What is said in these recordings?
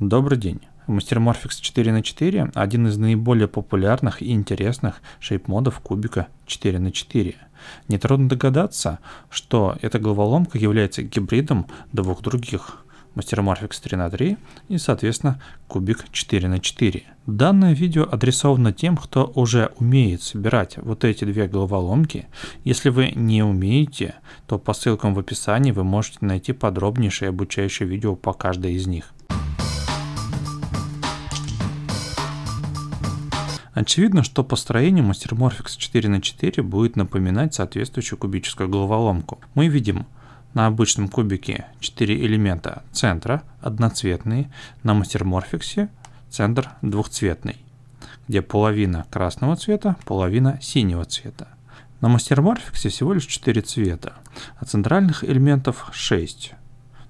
Добрый день. Мастер Mastermorphix 4 на 4 один из наиболее популярных и интересных шейп-модов кубика 4 на 4 Нетрудно догадаться, что эта головоломка является гибридом двух других Мастер Mastermorphix 3 на 3 и, соответственно, кубик 4 на 4 Данное видео адресовано тем, кто уже умеет собирать вот эти две головоломки. Если вы не умеете, то по ссылкам в описании вы можете найти подробнейшее обучающее видео по каждой из них. Очевидно, что по строению MasterMorphix 4 на 4 будет напоминать соответствующую кубическую головоломку. Мы видим на обычном кубике 4 элемента центра одноцветные, на MasterMorphix центр двухцветный, где половина красного цвета, половина синего цвета. На мастерморфиксе всего лишь 4 цвета, а центральных элементов 6,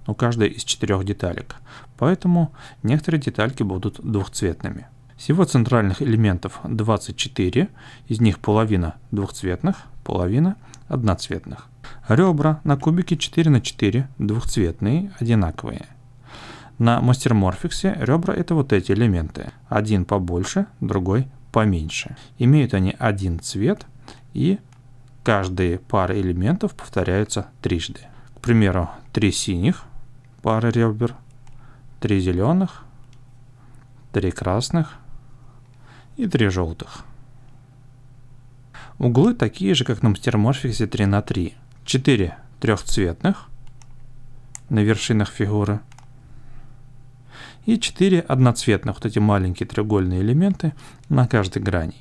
но каждая из четырех деталек, поэтому некоторые детальки будут двухцветными. Всего центральных элементов 24, из них половина двухцветных, половина одноцветных. Ребра на кубике 4 на 4 двухцветные, одинаковые. На мастерморфиксе ребра это вот эти элементы. Один побольше, другой поменьше. Имеют они один цвет и каждые пары элементов повторяются трижды. К примеру, три синих пары ребер, три зеленых, три красных, и три желтых. Углы такие же, как на мастерморфиксе 3 на 3. 4 трехцветных на вершинах фигуры и 4 одноцветных, вот эти маленькие треугольные элементы на каждой грани.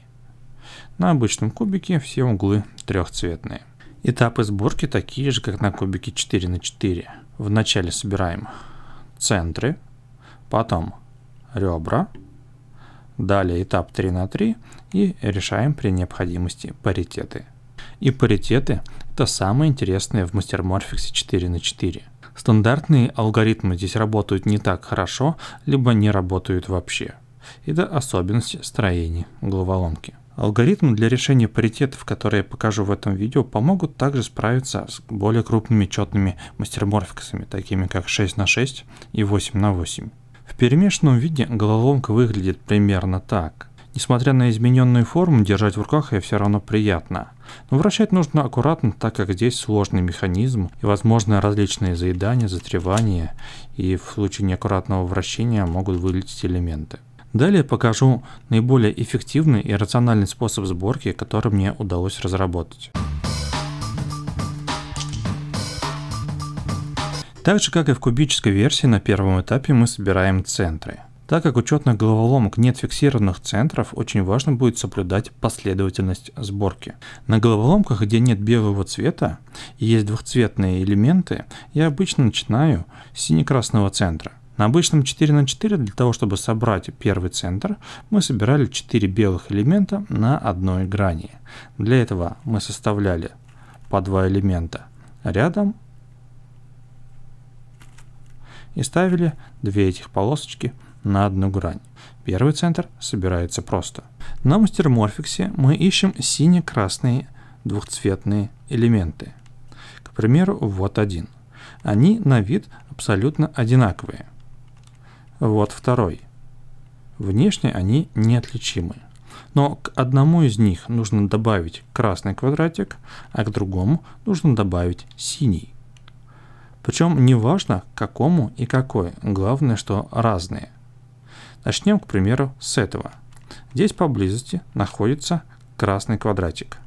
На обычном кубике все углы трехцветные. Этапы сборки такие же, как на кубике 4 на 4. Вначале собираем центры, потом ребра, Далее этап 3 на 3 и решаем при необходимости паритеты. И паритеты – это самое интересное в мастерморфиксе 4 на 4. Стандартные алгоритмы здесь работают не так хорошо, либо не работают вообще. Это особенность строения головоломки. Алгоритмы для решения паритетов, которые я покажу в этом видео, помогут также справиться с более крупными четными мастерморфиксами, такими как 6 на 6 и 8 на 8. В перемешанном виде головоломка выглядит примерно так. Несмотря на измененную форму, держать в руках ее все равно приятно. Но вращать нужно аккуратно, так как здесь сложный механизм и возможно различные заедания, затревания и в случае неаккуратного вращения могут вылететь элементы. Далее покажу наиболее эффективный и рациональный способ сборки, который мне удалось разработать. Так же, как и в кубической версии, на первом этапе мы собираем центры. Так как учетных головоломок нет фиксированных центров, очень важно будет соблюдать последовательность сборки. На головоломках, где нет белого цвета и есть двухцветные элементы, я обычно начинаю с сине-красного центра. На обычном 4 на 4 для того, чтобы собрать первый центр, мы собирали 4 белых элемента на одной грани. Для этого мы составляли по 2 элемента рядом и ставили две этих полосочки на одну грань. Первый центр собирается просто. На мастерморфиксе мы ищем сине-красные двухцветные элементы. К примеру, вот один. Они на вид абсолютно одинаковые. Вот второй. Внешне они неотличимы. Но к одному из них нужно добавить красный квадратик, а к другому нужно добавить синий. Причем не важно, какому и какой, главное, что разные. Начнем, к примеру, с этого. Здесь поблизости находится красный квадратик.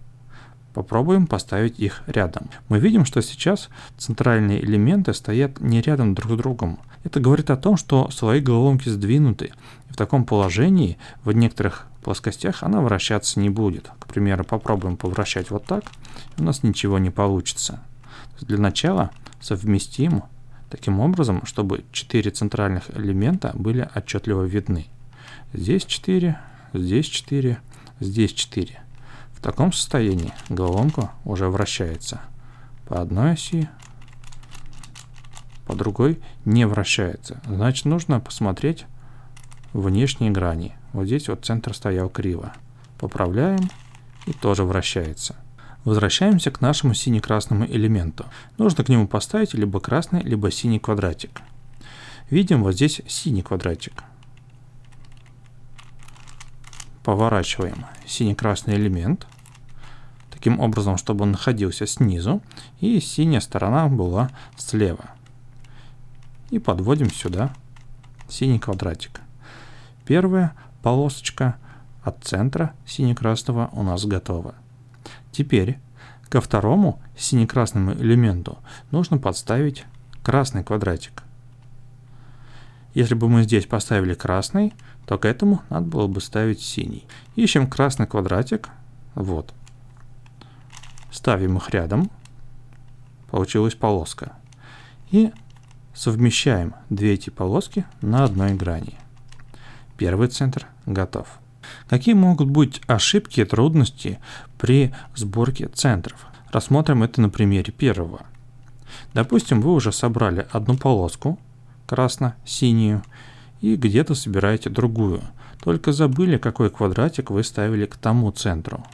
Попробуем поставить их рядом. Мы видим, что сейчас центральные элементы стоят не рядом друг с другом. Это говорит о том, что слои головоломки сдвинуты. В таком положении в некоторых плоскостях она вращаться не будет. К примеру, попробуем повращать вот так, у нас ничего не получится. Для начала совместим таким образом, чтобы четыре центральных элемента были отчетливо видны. Здесь 4, здесь 4, здесь 4. В таком состоянии головоломка уже вращается. По одной оси, по другой не вращается. Значит, нужно посмотреть внешние грани. Вот здесь вот центр стоял криво. Поправляем и тоже вращается. Возвращаемся к нашему сине-красному элементу. Нужно к нему поставить либо красный, либо синий квадратик. Видим вот здесь синий квадратик. Поворачиваем синий-красный элемент таким образом, чтобы он находился снизу, и синяя сторона была слева. И подводим сюда синий квадратик. Первая полосочка от центра сине-красного у нас готова. Теперь ко второму сине-красному элементу нужно подставить красный квадратик. Если бы мы здесь поставили красный, то к этому надо было бы ставить синий. Ищем красный квадратик. Вот. Ставим их рядом. Получилась полоска. И совмещаем две эти полоски на одной грани. Первый центр готов. Какие могут быть ошибки и трудности при сборке центров? Рассмотрим это на примере первого. Допустим, вы уже собрали одну полоску, красно-синюю, и где-то собираете другую. Только забыли, какой квадратик вы ставили к тому центру.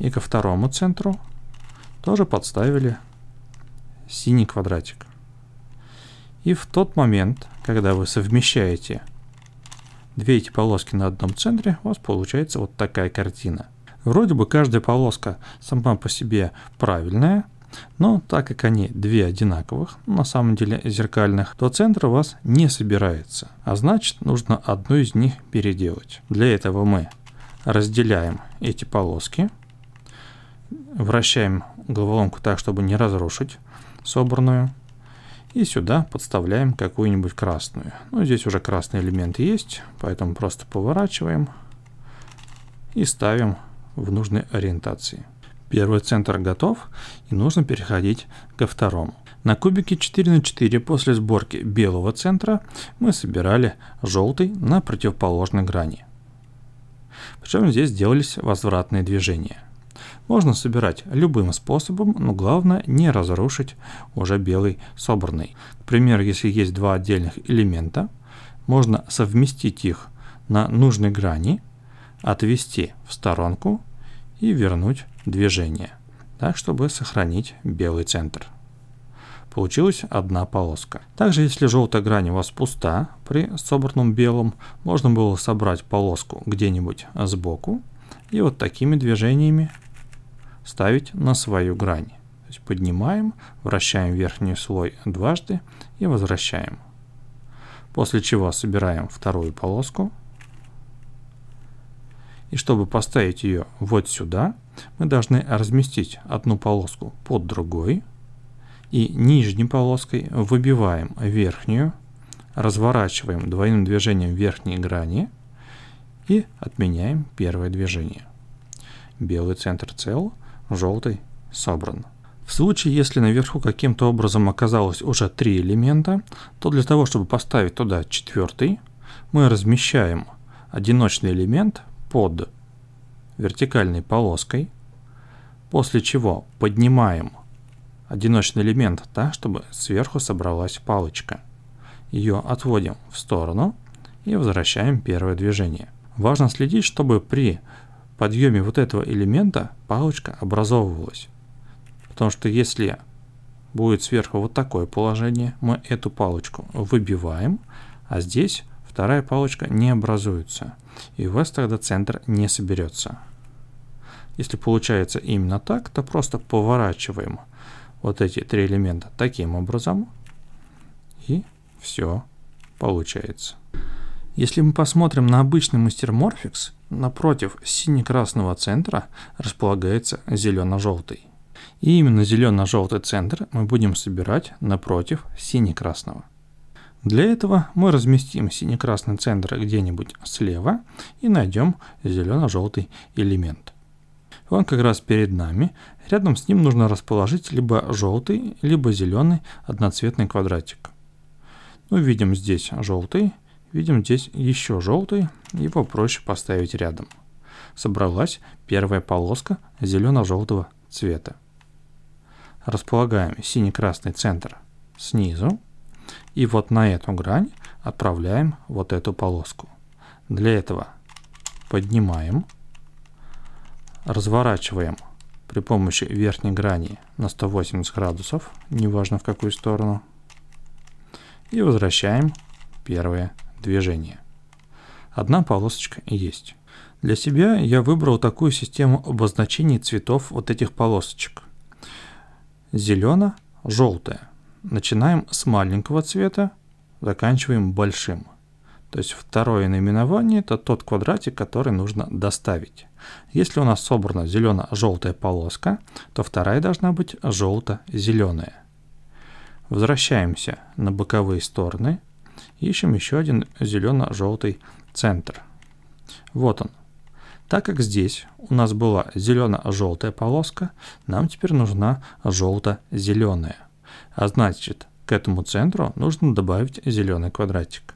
И ко второму центру тоже подставили синий квадратик. И в тот момент, когда вы совмещаете две эти полоски на одном центре, у вас получается вот такая картина. Вроде бы каждая полоска сама по себе правильная, но так как они две одинаковых, ну, на самом деле зеркальных, то центр у вас не собирается, а значит нужно одну из них переделать. Для этого мы разделяем эти полоски, вращаем головоломку так, чтобы не разрушить собранную, и сюда подставляем какую-нибудь красную. Ну, здесь уже красный элемент есть, поэтому просто поворачиваем и ставим в нужной ориентации. Первый центр готов и нужно переходить ко второму. На кубике 4 на 4 после сборки белого центра мы собирали желтый на противоположной грани. Причем здесь делались возвратные движения. Можно собирать любым способом, но главное не разрушить уже белый собранный. К примеру, если есть два отдельных элемента, можно совместить их на нужной грани, отвести в сторонку и вернуть движение, так чтобы сохранить белый центр. Получилась одна полоска. Также, если желтая грань у вас пуста, при собранном белом можно было собрать полоску где-нибудь сбоку и вот такими движениями ставить на свою грань. То есть поднимаем, вращаем верхний слой дважды и возвращаем. После чего собираем вторую полоску. И чтобы поставить ее вот сюда, мы должны разместить одну полоску под другой. И нижней полоской выбиваем верхнюю, разворачиваем двойным движением верхней грани и отменяем первое движение. Белый центр цел, желтый собран. В случае, если наверху каким-то образом оказалось уже три элемента, то для того, чтобы поставить туда четвертый, мы размещаем одиночный элемент под вертикальной полоской, после чего поднимаем одиночный элемент так, чтобы сверху собралась палочка. Ее отводим в сторону и возвращаем первое движение. Важно следить, чтобы при подъеме вот этого элемента палочка образовывалась. Потому что если будет сверху вот такое положение, мы эту палочку выбиваем, а здесь вторая палочка не образуется. И у вас тогда центр не соберется. Если получается именно так, то просто поворачиваем вот эти три элемента таким образом. И все получается. Если мы посмотрим на обычный мастер Морфикс Напротив сине-красного центра располагается зелено-желтый. И именно зелено-желтый центр мы будем собирать напротив сине-красного. Для этого мы разместим сине-красный центр где-нибудь слева и найдем зелено-желтый элемент. Он как раз перед нами. Рядом с ним нужно расположить либо желтый, либо зеленый одноцветный квадратик. Мы ну, видим здесь желтый, Видим здесь еще желтый, его проще поставить рядом. Собралась первая полоска зелено-желтого цвета. Располагаем синий-красный центр снизу. И вот на эту грань отправляем вот эту полоску. Для этого поднимаем, разворачиваем при помощи верхней грани на 180 градусов, неважно в какую сторону, и возвращаем первые Движение. Одна полосочка есть. Для себя я выбрал такую систему обозначений цветов вот этих полосочек. Зелено-желтое. Начинаем с маленького цвета, заканчиваем большим. То есть второе наименование это тот квадратик, который нужно доставить. Если у нас собрана зелено-желтая полоска, то вторая должна быть желто-зеленая. Возвращаемся на боковые стороны – Ищем еще один зелено-желтый центр. Вот он. Так как здесь у нас была зелено-желтая полоска, нам теперь нужна желто-зеленая. А значит, к этому центру нужно добавить зеленый квадратик.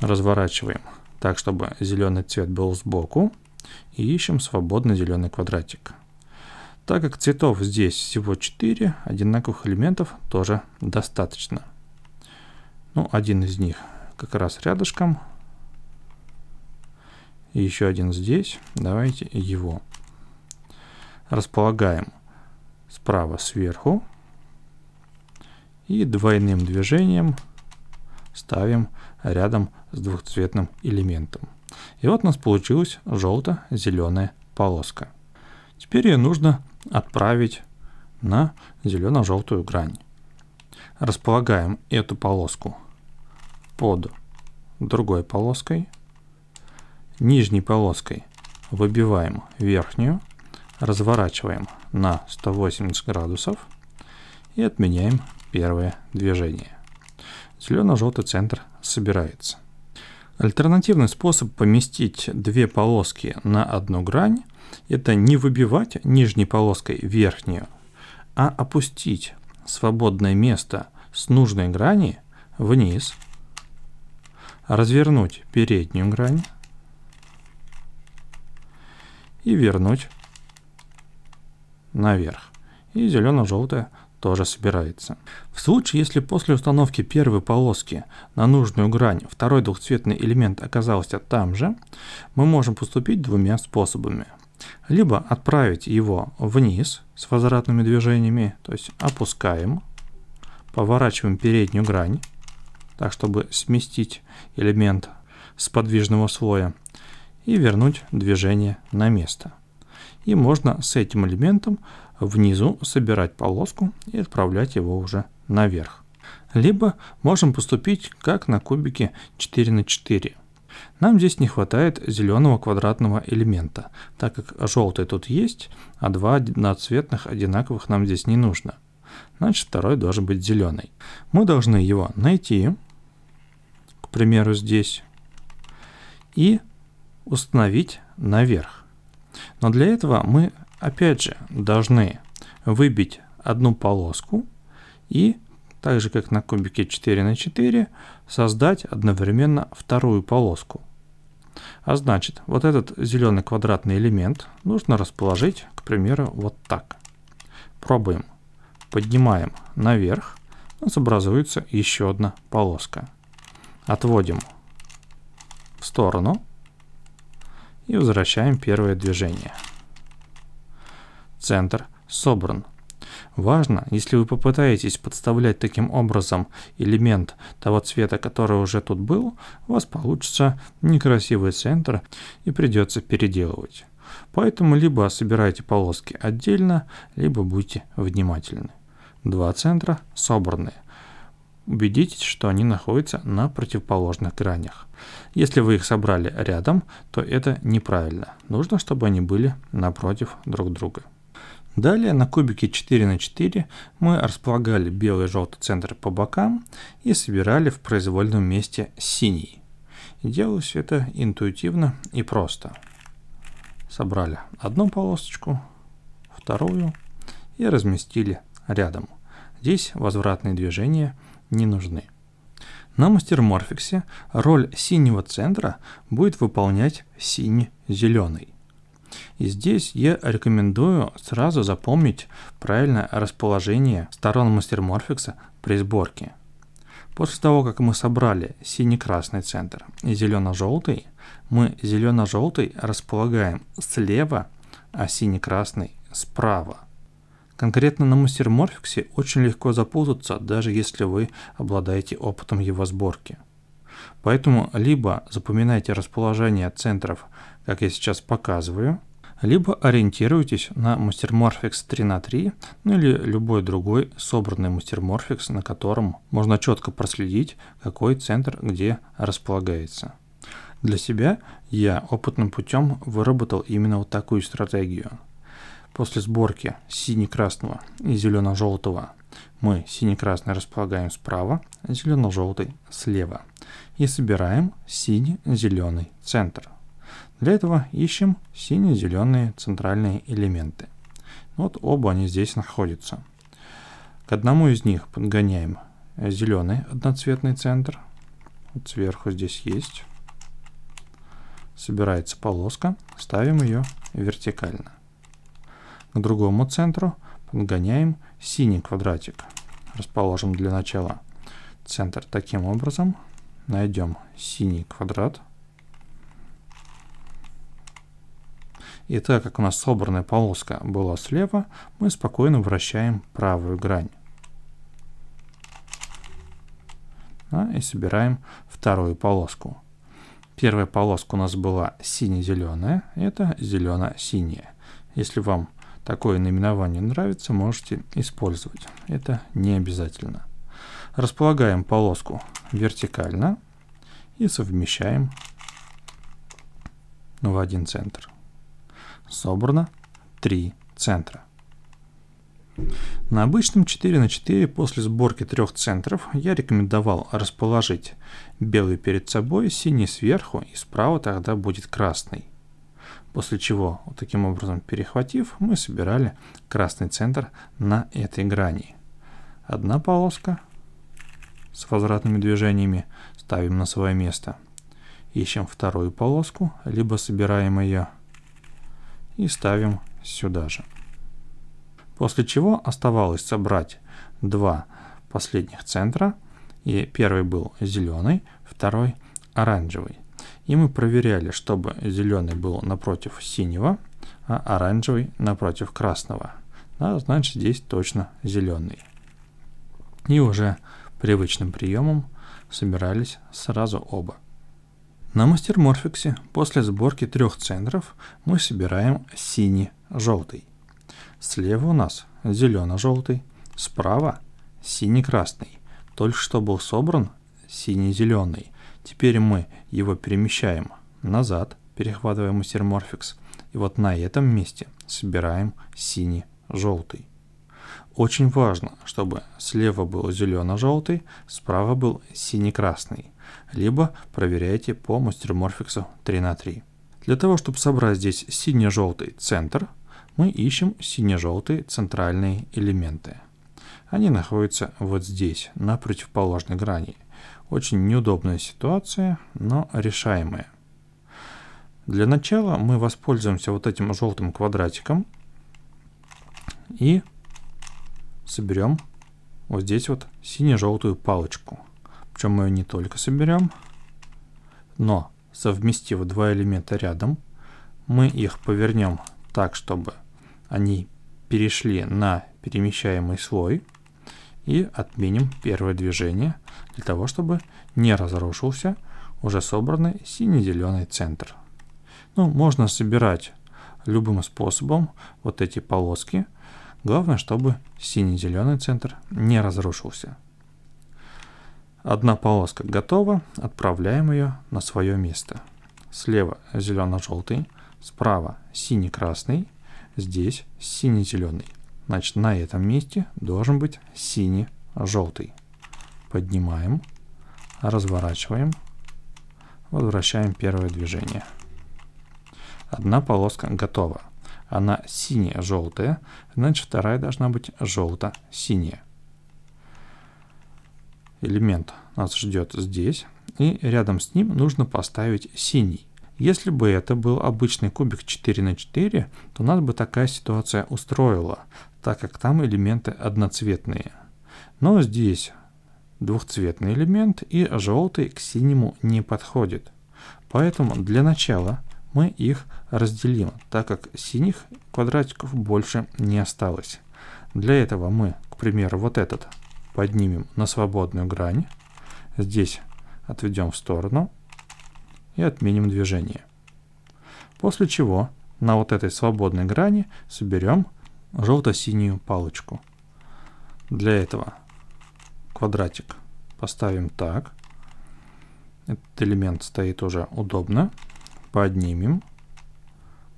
Разворачиваем так, чтобы зеленый цвет был сбоку. И ищем свободный зеленый квадратик. Так как цветов здесь всего 4, одинаковых элементов тоже достаточно. Ну, один из них как раз рядышком. И еще один здесь. Давайте его располагаем справа сверху. И двойным движением ставим рядом с двухцветным элементом. И вот у нас получилась желто-зеленая полоска. Теперь ее нужно отправить на зелено-желтую грань. Располагаем эту полоску под другой полоской, нижней полоской выбиваем верхнюю, разворачиваем на 180 градусов и отменяем первое движение. Зелено-желтый центр собирается. Альтернативный способ поместить две полоски на одну грань – это не выбивать нижней полоской верхнюю, а опустить свободное место с нужной грани вниз – развернуть переднюю грань и вернуть наверх. И зелено-желтое тоже собирается. В случае, если после установки первой полоски на нужную грань второй двухцветный элемент оказался там же, мы можем поступить двумя способами. Либо отправить его вниз с возвратными движениями, то есть опускаем, поворачиваем переднюю грань, так чтобы сместить элемент с подвижного слоя и вернуть движение на место. И можно с этим элементом внизу собирать полоску и отправлять его уже наверх. Либо можем поступить как на кубике 4 на 4. Нам здесь не хватает зеленого квадратного элемента, так как желтый тут есть, а два одноцветных одинаковых нам здесь не нужно значит второй должен быть зеленый. Мы должны его найти, к примеру, здесь, и установить наверх. Но для этого мы, опять же, должны выбить одну полоску и, так же как на кубике 4 на 4, создать одновременно вторую полоску. А значит, вот этот зеленый квадратный элемент нужно расположить, к примеру, вот так. Пробуем. Поднимаем наверх. У нас образуется еще одна полоска. Отводим в сторону и возвращаем первое движение. Центр собран. Важно, если вы попытаетесь подставлять таким образом элемент того цвета, который уже тут был, у вас получится некрасивый центр и придется переделывать. Поэтому либо собирайте полоски отдельно, либо будьте внимательны. Два центра собранные. Убедитесь, что они находятся на противоположных гранях. Если вы их собрали рядом, то это неправильно. Нужно, чтобы они были напротив друг друга. Далее на кубике 4 на 4 мы располагали белый и желтый центр по бокам и собирали в произвольном месте синий. Делалось это интуитивно и просто. Собрали одну полосочку, вторую и разместили рядом. Здесь возвратные движения не нужны. На мастерморфиксе роль синего центра будет выполнять синий-зеленый. И здесь я рекомендую сразу запомнить правильное расположение сторон мастерморфикса при сборке. После того, как мы собрали синий-красный центр и зелено-желтый, мы зелено-желтый располагаем слева, а синий-красный справа. Конкретно на мастерморфиксе очень легко запутаться, даже если вы обладаете опытом его сборки. Поэтому либо запоминайте расположение центров, как я сейчас показываю, либо ориентируйтесь на мастерморфикс 3 на 3 ну или любой другой собранный мастерморфикс, на котором можно четко проследить, какой центр где располагается. Для себя я опытным путем выработал именно вот такую стратегию – После сборки сине-красного и зелено-желтого мы сине красный располагаем справа, зелено-желтый слева и собираем синий-зеленый центр. Для этого ищем сине-зеленые центральные элементы. Вот оба они здесь находятся. К одному из них подгоняем зеленый одноцветный центр. Вот сверху здесь есть. Собирается полоска, ставим ее вертикально к другому центру, подгоняем синий квадратик. Расположим для начала центр таким образом. Найдем синий квадрат. И так как у нас собранная полоска была слева, мы спокойно вращаем правую грань. Да, и собираем вторую полоску. Первая полоска у нас была сине-зеленая, это зелено-синяя. Если вам Такое наименование нравится, можете использовать. Это не обязательно. Располагаем полоску вертикально и совмещаем ну, в один центр. Собрано три центра. На обычном 4 на 4 после сборки трех центров я рекомендовал расположить белый перед собой, синий сверху и справа тогда будет красный после чего вот таким образом перехватив, мы собирали красный центр на этой грани. Одна полоска с возвратными движениями ставим на свое место. Ищем вторую полоску, либо собираем ее и ставим сюда же. После чего оставалось собрать два последних центра. И первый был зеленый, второй оранжевый. И мы проверяли, чтобы зеленый был напротив синего, а оранжевый напротив красного. Да, значит, здесь точно зеленый. И уже привычным приемом собирались сразу оба. На мастер-морфиксе после сборки трех центров мы собираем синий-желтый. Слева у нас зелено-желтый, справа синий-красный. Только что был собран синий-зеленый. Теперь мы его перемещаем назад, перехватывая мастер Морфикс, и вот на этом месте собираем синий-желтый. Очень важно, чтобы слева был зелено-желтый, справа был синий-красный. Либо проверяйте по мастерморфиксу 3 на 3. Для того, чтобы собрать здесь синий-желтый центр, мы ищем сине-желтые центральные элементы. Они находятся вот здесь, на противоположной грани, очень неудобная ситуация, но решаемая. Для начала мы воспользуемся вот этим желтым квадратиком и соберем вот здесь вот сине-желтую палочку. Причем мы ее не только соберем, но совместив два элемента рядом, мы их повернем так, чтобы они перешли на перемещаемый слой и отменим первое движение для того, чтобы не разрушился уже собранный сине-зеленый центр. Ну, можно собирать любым способом вот эти полоски. Главное, чтобы синий-зеленый центр не разрушился. Одна полоска готова, отправляем ее на свое место. Слева зелено-желтый, справа синий-красный, здесь синий-зеленый. Значит, на этом месте должен быть синий-желтый. Поднимаем, разворачиваем, возвращаем первое движение. Одна полоска готова. Она синяя-желтая, значит вторая должна быть желто-синяя. Элемент нас ждет здесь, и рядом с ним нужно поставить синий. Если бы это был обычный кубик 4 на 4, то нас бы такая ситуация устроила так как там элементы одноцветные. Но здесь двухцветный элемент и желтый к синему не подходит. Поэтому для начала мы их разделим, так как синих квадратиков больше не осталось. Для этого мы, к примеру, вот этот поднимем на свободную грань. Здесь отведем в сторону и отменим движение. После чего на вот этой свободной грани соберем желто-синюю палочку. Для этого квадратик поставим так. Этот элемент стоит уже удобно. Поднимем.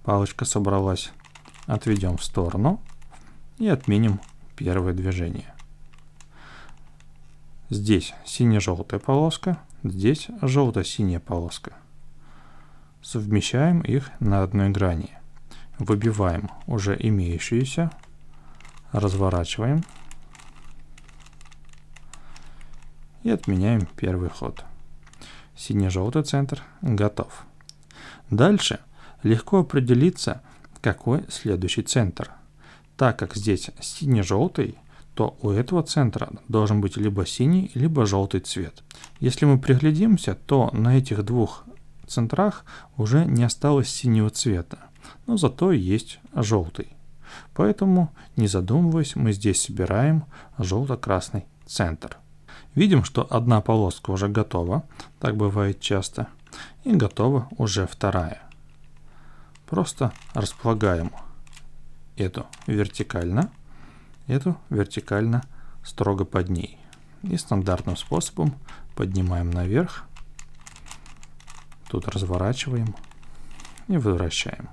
Палочка собралась. Отведем в сторону и отменим первое движение. Здесь сине-желтая полоска, здесь желто-синяя полоска. Совмещаем их на одной грани. Выбиваем уже имеющиеся, разворачиваем и отменяем первый ход. Синий-желтый центр готов. Дальше легко определиться, какой следующий центр. Так как здесь синий-желтый, то у этого центра должен быть либо синий, либо желтый цвет. Если мы приглядимся, то на этих двух центрах уже не осталось синего цвета но зато есть желтый. Поэтому, не задумываясь, мы здесь собираем желто-красный центр. Видим, что одна полоска уже готова, так бывает часто, и готова уже вторая. Просто располагаем эту вертикально, эту вертикально строго под ней. И стандартным способом поднимаем наверх, тут разворачиваем и возвращаем.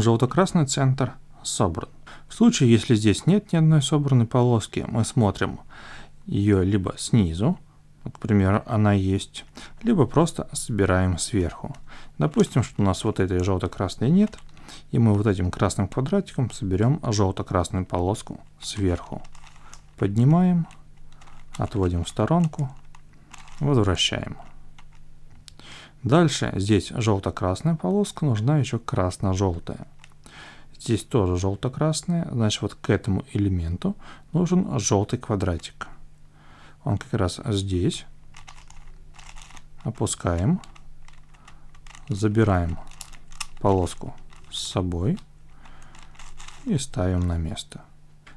Желто-красный центр собран. В случае, если здесь нет ни одной собранной полоски, мы смотрим ее либо снизу, к примеру, она есть, либо просто собираем сверху. Допустим, что у нас вот этой желто-красной нет, и мы вот этим красным квадратиком соберем желто-красную полоску сверху. Поднимаем, отводим в сторонку, возвращаем. Дальше здесь желто-красная полоска, нужна еще красно-желтая. Здесь тоже желто-красная, значит вот к этому элементу нужен желтый квадратик. Он как раз здесь. Опускаем. Забираем полоску с собой и ставим на место.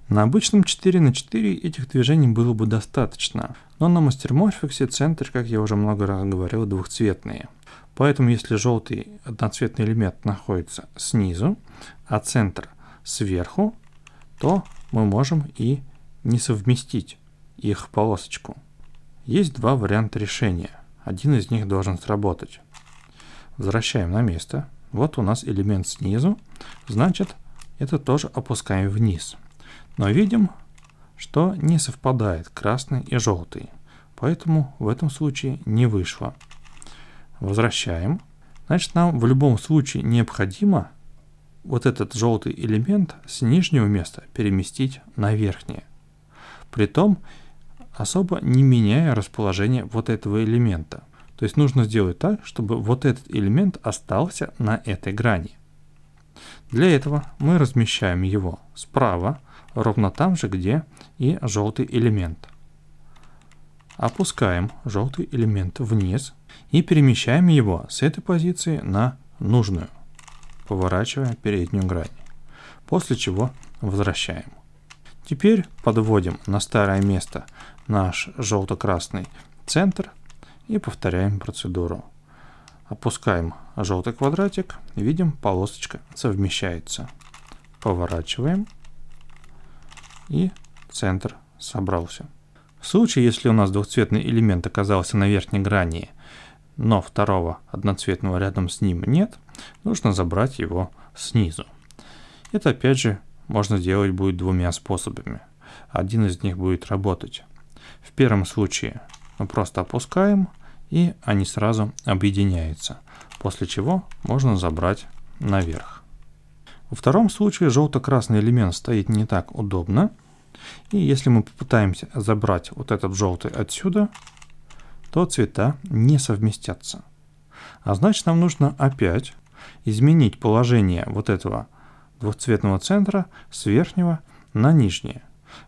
На обычном 4 на 4 этих движений было бы достаточно, но на мастерморфиксе центр, как я уже много раз говорил, двухцветные – Поэтому, если желтый одноцветный элемент находится снизу, а центр сверху, то мы можем и не совместить их полосочку. Есть два варианта решения. Один из них должен сработать. Возвращаем на место. Вот у нас элемент снизу, значит, это тоже опускаем вниз. Но видим, что не совпадает красный и желтый, поэтому в этом случае не вышло возвращаем. Значит, нам в любом случае необходимо вот этот желтый элемент с нижнего места переместить на верхнее. Притом, особо не меняя расположение вот этого элемента. То есть нужно сделать так, чтобы вот этот элемент остался на этой грани. Для этого мы размещаем его справа, ровно там же, где и желтый элемент. Опускаем желтый элемент вниз и перемещаем его с этой позиции на нужную, поворачивая переднюю грань, после чего возвращаем. Теперь подводим на старое место наш желто-красный центр и повторяем процедуру. Опускаем желтый квадратик, видим полосочка совмещается. Поворачиваем и центр собрался. В случае, если у нас двухцветный элемент оказался на верхней грани но второго одноцветного рядом с ним нет, нужно забрать его снизу. Это опять же можно делать будет двумя способами. Один из них будет работать. В первом случае мы просто опускаем, и они сразу объединяются, после чего можно забрать наверх. Во втором случае желто-красный элемент стоит не так удобно, и если мы попытаемся забрать вот этот желтый отсюда, то цвета не совместятся. А значит, нам нужно опять изменить положение вот этого двухцветного центра с верхнего на нижнее.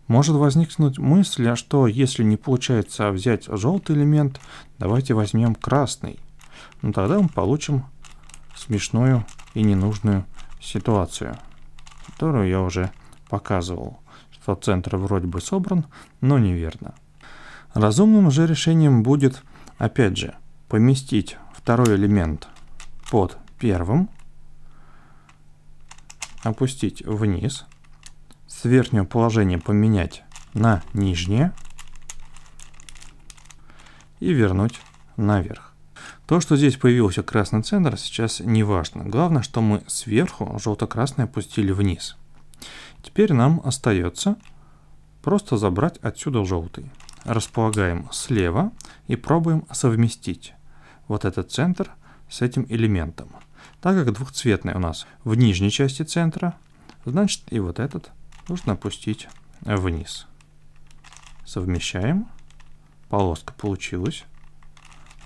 Может возникнуть мысль, а что если не получается взять желтый элемент, давайте возьмем красный. Но ну, тогда мы получим смешную и ненужную ситуацию, которую я уже показывал, что центр вроде бы собран, но неверно. Разумным же решением будет, опять же, поместить второй элемент под первым, опустить вниз, с верхнего положения поменять на нижнее и вернуть наверх. То, что здесь появился красный центр, сейчас не важно. Главное, что мы сверху желто-красный опустили вниз. Теперь нам остается просто забрать отсюда желтый располагаем слева и пробуем совместить вот этот центр с этим элементом. Так как двухцветный у нас в нижней части центра, значит и вот этот нужно опустить вниз. Совмещаем. Полоска получилась.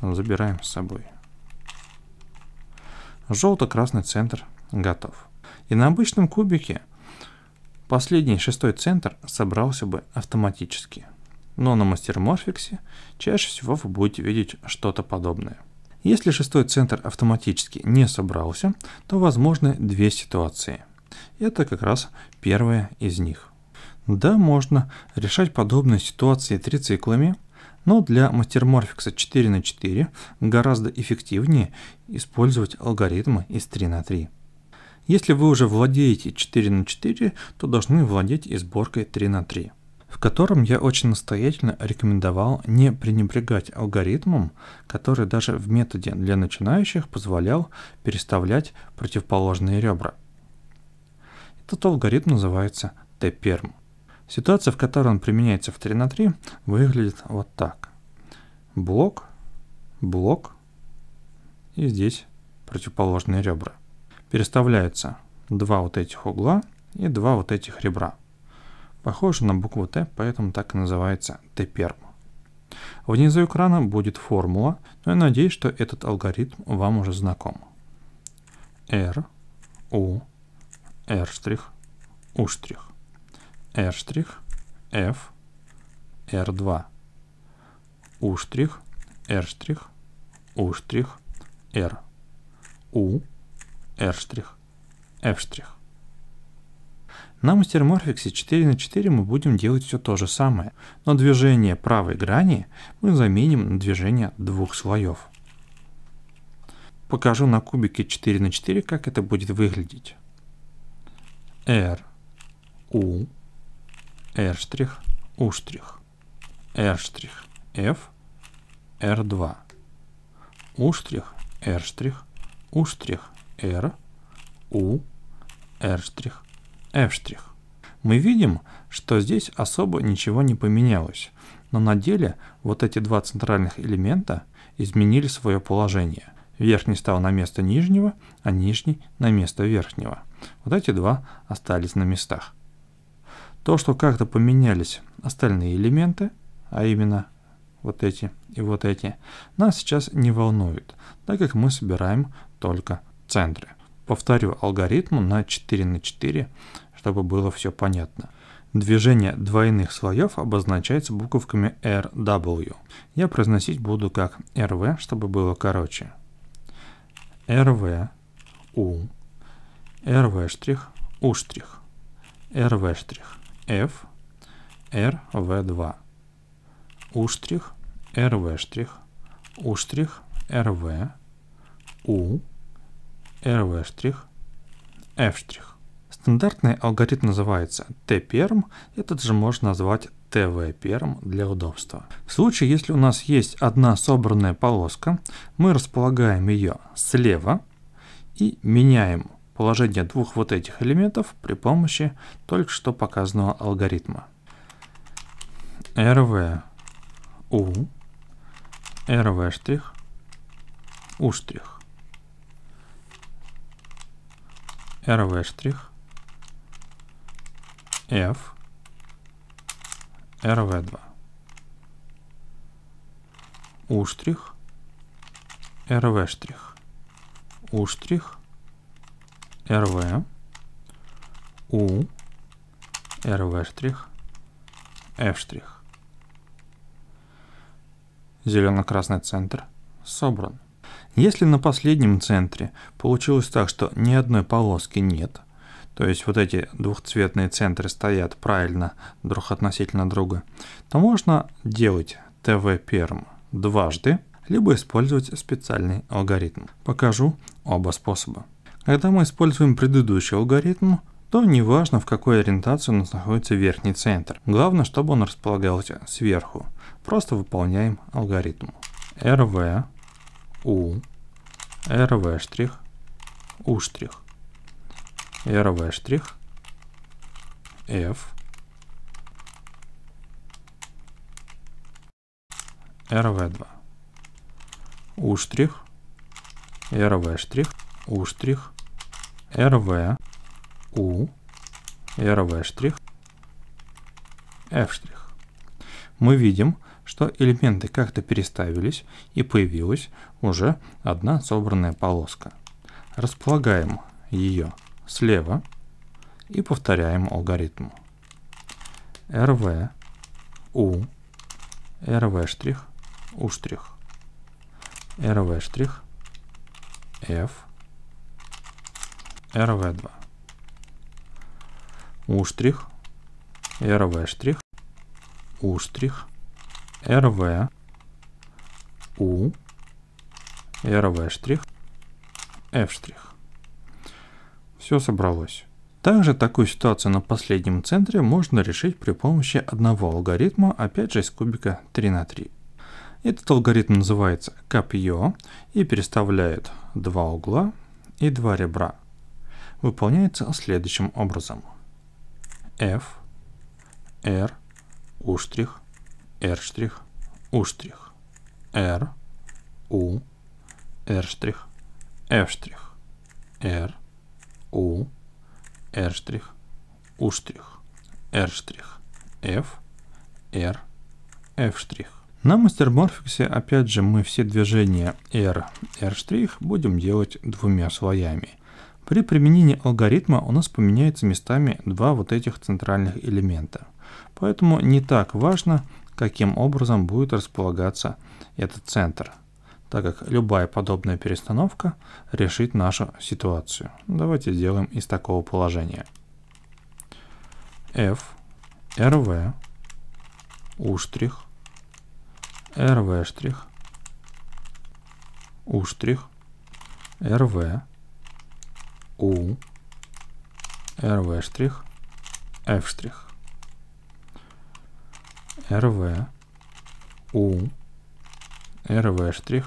Забираем с собой. Желто-красный центр готов. И на обычном кубике последний шестой центр собрался бы автоматически но на мастерморфиксе чаще всего вы будете видеть что-то подобное. Если шестой центр автоматически не собрался, то возможны две ситуации. Это как раз первая из них. Да, можно решать подобные ситуации трициклами, но для мастерморфикса 4 на 4 гораздо эффективнее использовать алгоритмы из 3 на 3. Если вы уже владеете 4 на 4, то должны владеть и сборкой 3 на 3 в котором я очень настоятельно рекомендовал не пренебрегать алгоритмом, который даже в методе для начинающих позволял переставлять противоположные ребра. Этот алгоритм называется T-перм. Ситуация, в которой он применяется в 3 на 3, выглядит вот так. Блок, блок и здесь противоположные ребра. Переставляются два вот этих угла и два вот этих ребра. Похоже на букву Т, поэтому так и называется Тперм. Внизу экрана будет формула, но я надеюсь, что этот алгоритм вам уже знаком. R, U, R', U', R', F, R2, U', R', U', R, U, R', F'. На мастерморфиксе 4 на 4 мы будем делать все то же самое, но движение правой грани мы заменим на движение двух слоев. Покажу на кубике 4 на 4, как это будет выглядеть. R, U, R', U', R', F, R2, U', R', U', R, U, R', Эвштрих. Мы видим, что здесь особо ничего не поменялось, но на деле вот эти два центральных элемента изменили свое положение. Верхний стал на место нижнего, а нижний на место верхнего. Вот эти два остались на местах. То, что как-то поменялись остальные элементы, а именно вот эти и вот эти, нас сейчас не волнует, так как мы собираем только центры. Повторю алгоритм на 4 на 4 чтобы было все понятно. Движение двойных слоев обозначается буковками RW. Я произносить буду как RV, чтобы было короче. RV, U, RV', U', штрих RV', F, RV2, U', штрих RV', U', штрих RV, U, RV', F'. штрих Стандартный алгоритм называется tperm, этот же можно назвать tvperm для удобства. В случае, если у нас есть одна собранная полоска, мы располагаем ее слева и меняем положение двух вот этих элементов при помощи только что показанного алгоритма. rv u rv штрих u rv f rv2 уштрих rv штрих уштрих rv у rv штрих f штрих зелено-красный центр собран если на последнем центре получилось так, что ни одной полоски нет, то есть вот эти двухцветные центры стоят правильно друг относительно друга, то можно делать ТВ-перм дважды, либо использовать специальный алгоритм. Покажу оба способа. Когда мы используем предыдущий алгоритм, то неважно в какой ориентации у нас находится верхний центр. Главное, чтобы он располагался сверху. Просто выполняем алгоритм. RV, U, RV', U'. RV штрих F RV2 у штрих RV штрих у штрих RV У, RV штрих F штрих мы видим, что элементы как-то переставились и появилась уже одна собранная полоска. Располагаем ее слева и повторяем алгоритм. RV, У RV штрих, У штрих, RV штрих, F, RV2, У штрих, RV штрих, У штрих, RV, У RV штрих, F штрих. Все собралось. Также такую ситуацию на последнем центре можно решить при помощи одного алгоритма, опять же из кубика 3 на 3. Этот алгоритм называется копье и переставляет два угла и два ребра. Выполняется следующим образом. F, R, U', R', U', R, U, R', F', R, U, R', U', R', F, R, F'. На мастерморфиксе, опять же, мы все движения R, R' будем делать двумя слоями. При применении алгоритма у нас поменяются местами два вот этих центральных элемента. Поэтому не так важно, каким образом будет располагаться этот центр – так как любая подобная перестановка решит нашу ситуацию. Давайте сделаем из такого положения. f, rv, u', rv', u', rv, u, rv', f', rv, u, rv',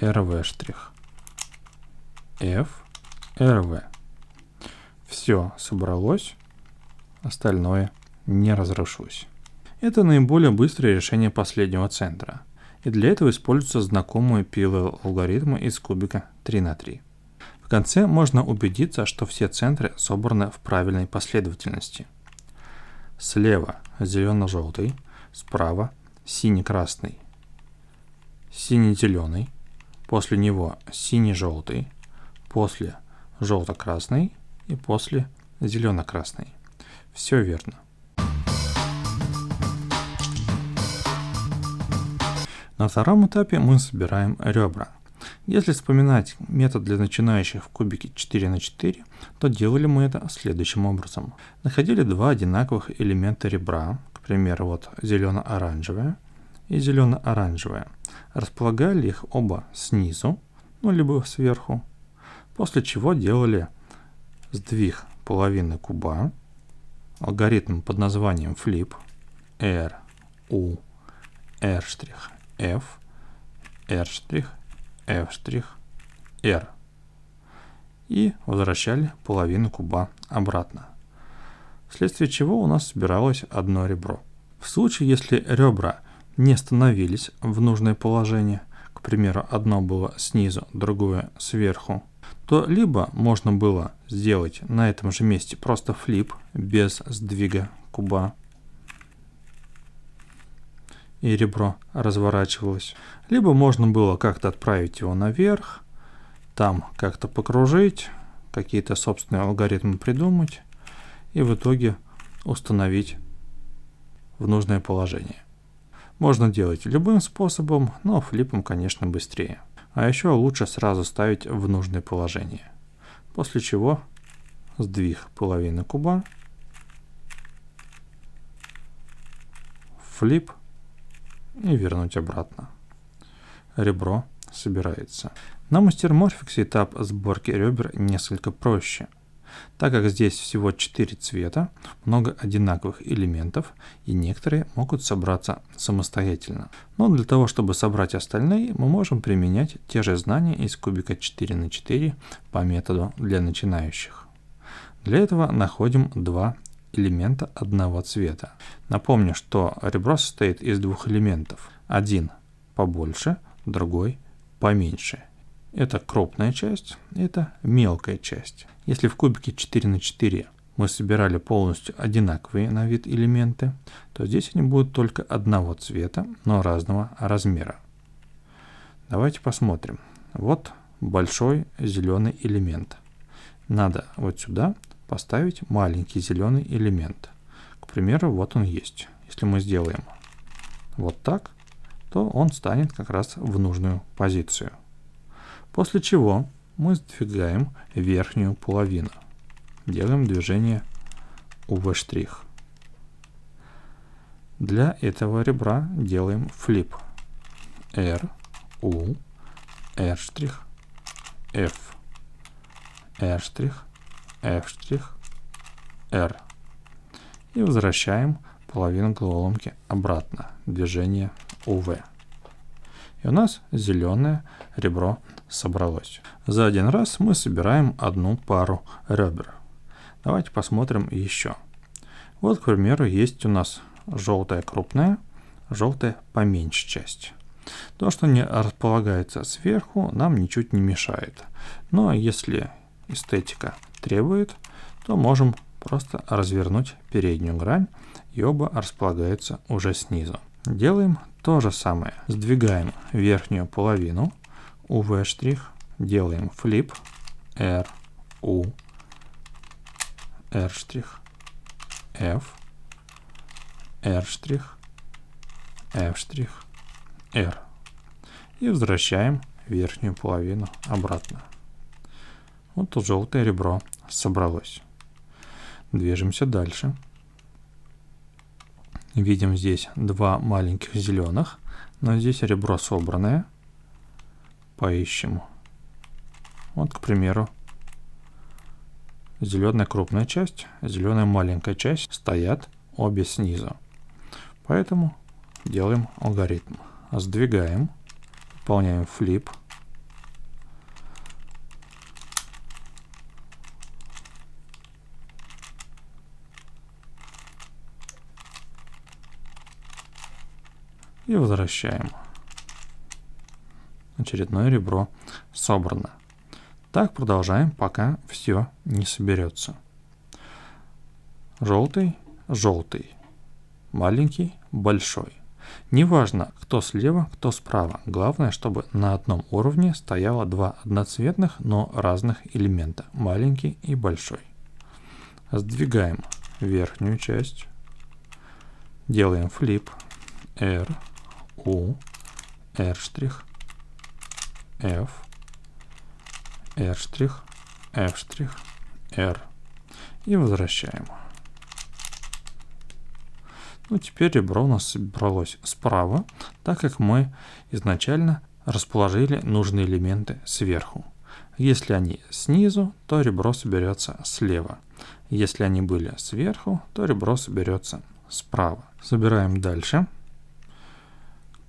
РВ штрих, F, RV. Все собралось, остальное не разрушилось. Это наиболее быстрое решение последнего центра, и для этого используется знакомые пилы алгоритма из кубика 3 на 3. В конце можно убедиться, что все центры собраны в правильной последовательности. Слева зелено-желтый, справа синий-красный, синий-зеленый, после него синий-желтый, после желто-красный и после зелено-красный. Все верно. На втором этапе мы собираем ребра. Если вспоминать метод для начинающих в кубике 4 на 4, то делали мы это следующим образом. Находили два одинаковых элемента ребра, к примеру, вот зелено-оранжевое и зелено-оранжевое – располагали их оба снизу, ну либо сверху, после чего делали сдвиг половины куба, алгоритм под названием flip, r, u, r', f, r', f', r. И возвращали половину куба обратно. Вследствие чего у нас собиралось одно ребро. В случае, если ребра не становились в нужное положение, к примеру, одно было снизу, другое сверху, то либо можно было сделать на этом же месте просто флип без сдвига куба и ребро разворачивалось, либо можно было как-то отправить его наверх, там как-то покружить, какие-то собственные алгоритмы придумать и в итоге установить в нужное положение. Можно делать любым способом, но флипом, конечно, быстрее. А еще лучше сразу ставить в нужное положение. После чего сдвиг половины куба, флип и вернуть обратно. Ребро собирается. На мастер мастерморфиксе этап сборки ребер несколько проще. Так как здесь всего 4 цвета, много одинаковых элементов, и некоторые могут собраться самостоятельно. Но для того, чтобы собрать остальные, мы можем применять те же знания из кубика 4 на 4 по методу для начинающих. Для этого находим два элемента одного цвета. Напомню, что ребро состоит из двух элементов. Один побольше, другой поменьше. Это крупная часть, это мелкая часть. Если в кубике 4 на 4 мы собирали полностью одинаковые на вид элементы, то здесь они будут только одного цвета, но разного размера. Давайте посмотрим. Вот большой зеленый элемент. Надо вот сюда поставить маленький зеленый элемент. К примеру, вот он есть. Если мы сделаем вот так, то он станет как раз в нужную позицию. После чего мы сдвигаем верхнюю половину. Делаем движение UV'. штрих. Для этого ребра делаем флип. R, U, R', штрих F, R', штрих F', штрих R. И возвращаем половину головоломки обратно. Движение UV у нас зеленое ребро собралось. За один раз мы собираем одну пару ребер. Давайте посмотрим еще. Вот, к примеру, есть у нас желтая крупная, желтая поменьше часть. То, что не располагается сверху, нам ничуть не мешает. Но если эстетика требует, то можем просто развернуть переднюю грань, и оба располагаются уже снизу. Делаем то же самое. Сдвигаем верхнюю половину. UV штрих. Делаем флип. R, U, R штрих. F, R штрих. F штрих. R. И возвращаем верхнюю половину обратно. Вот желтое ребро собралось. Движемся дальше. Видим здесь два маленьких зеленых, но здесь ребро собранное. Поищем. Вот, к примеру, зеленая крупная часть, зеленая маленькая часть стоят обе снизу. Поэтому делаем алгоритм. Сдвигаем, выполняем флип. и возвращаем. Очередное ребро собрано. Так продолжаем, пока все не соберется. Желтый, желтый. Маленький, большой. Неважно, кто слева, кто справа. Главное, чтобы на одном уровне стояло два одноцветных, но разных элемента. Маленький и большой. Сдвигаем верхнюю часть. Делаем флип. R u R', F, R', F', R. И возвращаем. Ну, теперь ребро у нас собралось справа, так как мы изначально расположили нужные элементы сверху. Если они снизу, то ребро соберется слева. Если они были сверху, то ребро соберется справа. Собираем дальше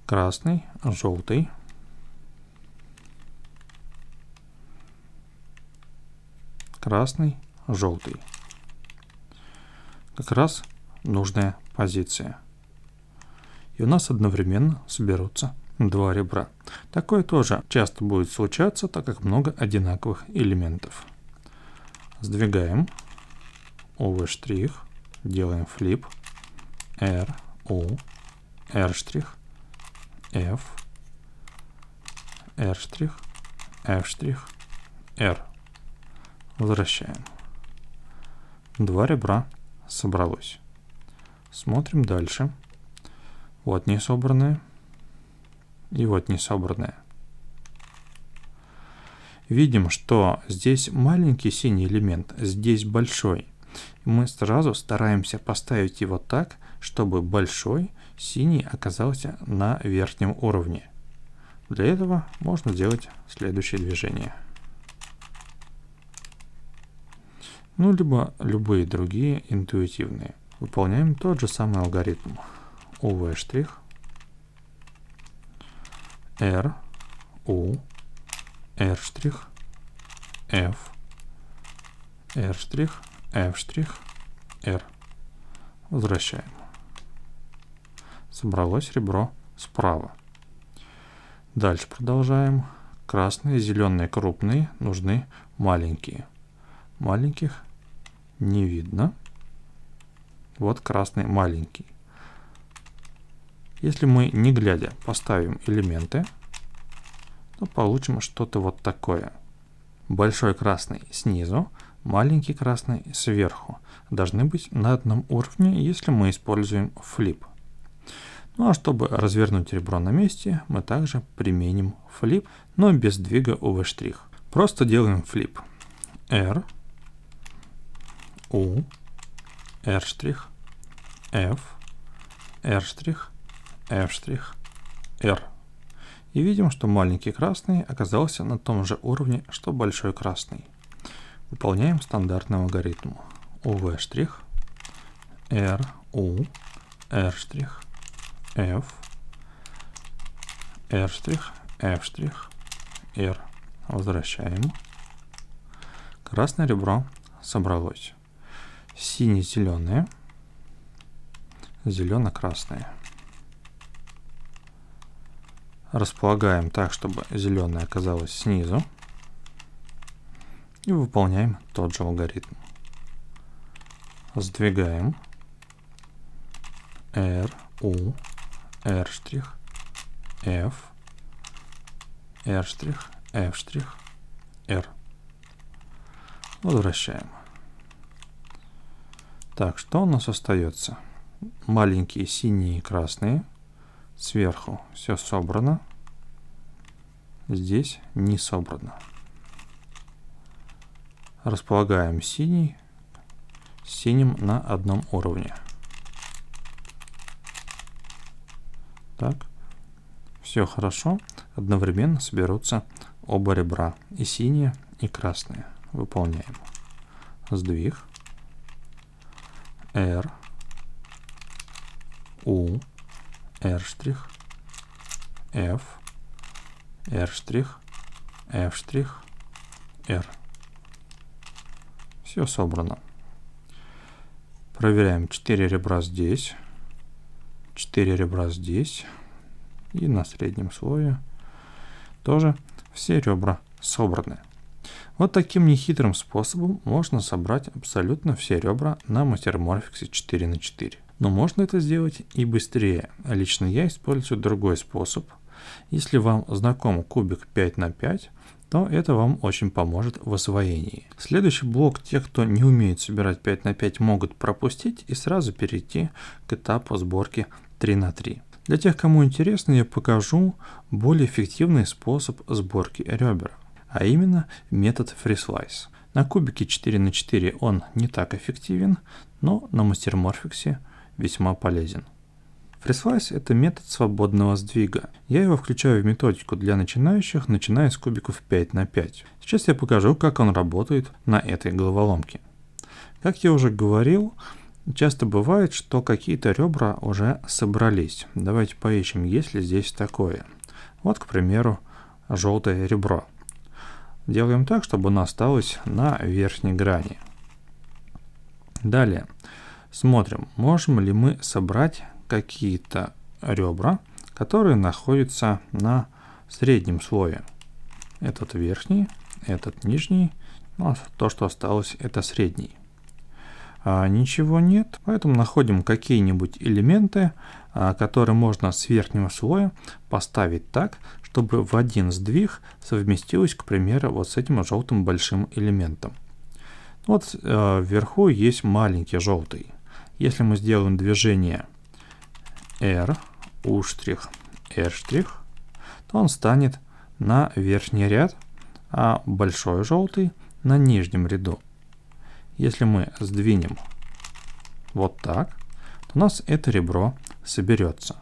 красный, желтый. Красный, желтый. Как раз нужная позиция. И у нас одновременно соберутся два ребра. Такое тоже часто будет случаться, так как много одинаковых элементов. Сдвигаем. ОВ штрих. Делаем флип. R, U, R штрих. F, R', F', R. Возвращаем. Два ребра собралось. Смотрим дальше. Вот не собранное. И вот не собранное. Видим, что здесь маленький синий элемент, здесь большой. Мы сразу стараемся поставить его так, чтобы большой синий оказался на верхнем уровне. Для этого можно сделать следующее движение. Ну, либо любые другие интуитивные. Выполняем тот же самый алгоритм. UV штрих, R, U, R штрих, F, R штрих, F штрих, R. Возвращаем собралось ребро справа. Дальше продолжаем. Красные, зеленые, крупные нужны маленькие. Маленьких не видно. Вот красный маленький. Если мы не глядя поставим элементы, то получим что-то вот такое. Большой красный снизу, маленький красный сверху. Должны быть на одном уровне, если мы используем флип. Ну а чтобы развернуть ребро на месте, мы также применим флип, но без двига штрих. Просто делаем флип. R, U, R', штрих F, R', штрих F', штрих R. И видим, что маленький красный оказался на том же уровне, что большой красный. Выполняем стандартный алгоритм. УВ штрих R, U, R', штрих F, R', F', R. Возвращаем. Красное ребро собралось. Сине-зеленое, зелено-красное. Располагаем так, чтобы зеленое оказалось снизу. И выполняем тот же алгоритм. Сдвигаем R, U, R', F, R', F', штрих, R. Возвращаем. Так, что у нас остается? Маленькие синие и красные. Сверху все собрано. Здесь не собрано. Располагаем синий синим на одном уровне. Так. Все хорошо. Одновременно соберутся оба ребра. И синие, и красные. Выполняем. Сдвиг. R. U. R'. F. R'. F'. R. Все собрано. Проверяем 4 ребра здесь. 4 ребра здесь и на среднем слое тоже все ребра собраны. Вот таким нехитрым способом можно собрать абсолютно все ребра на матерморфиксе 4 на 4. Но можно это сделать и быстрее. Лично я использую другой способ. Если вам знаком кубик 5 на 5, то это вам очень поможет в освоении. Следующий блок те, кто не умеет собирать 5 на 5, могут пропустить и сразу перейти к этапу сборки 3 на 3. Для тех, кому интересно, я покажу более эффективный способ сборки ребер, а именно метод FreeSlice. На кубике 4 на 4 он не так эффективен, но на мастерморфиксе весьма полезен. FreeSlice – это метод свободного сдвига. Я его включаю в методику для начинающих, начиная с кубиков 5 на 5. Сейчас я покажу, как он работает на этой головоломке. Как я уже говорил, Часто бывает, что какие-то ребра уже собрались. Давайте поищем, есть ли здесь такое. Вот, к примеру, желтое ребро. Делаем так, чтобы оно осталось на верхней грани. Далее. Смотрим, можем ли мы собрать какие-то ребра, которые находятся на среднем слое. Этот верхний, этот нижний, ну, а то, что осталось, это средний а, ничего нет. Поэтому находим какие-нибудь элементы, а, которые можно с верхнего слоя поставить так, чтобы в один сдвиг совместилось, к примеру, вот с этим желтым большим элементом. Вот э, вверху есть маленький желтый. Если мы сделаем движение R, U', R', то он станет на верхний ряд, а большой желтый на нижнем ряду. Если мы сдвинем вот так, то у нас это ребро соберется.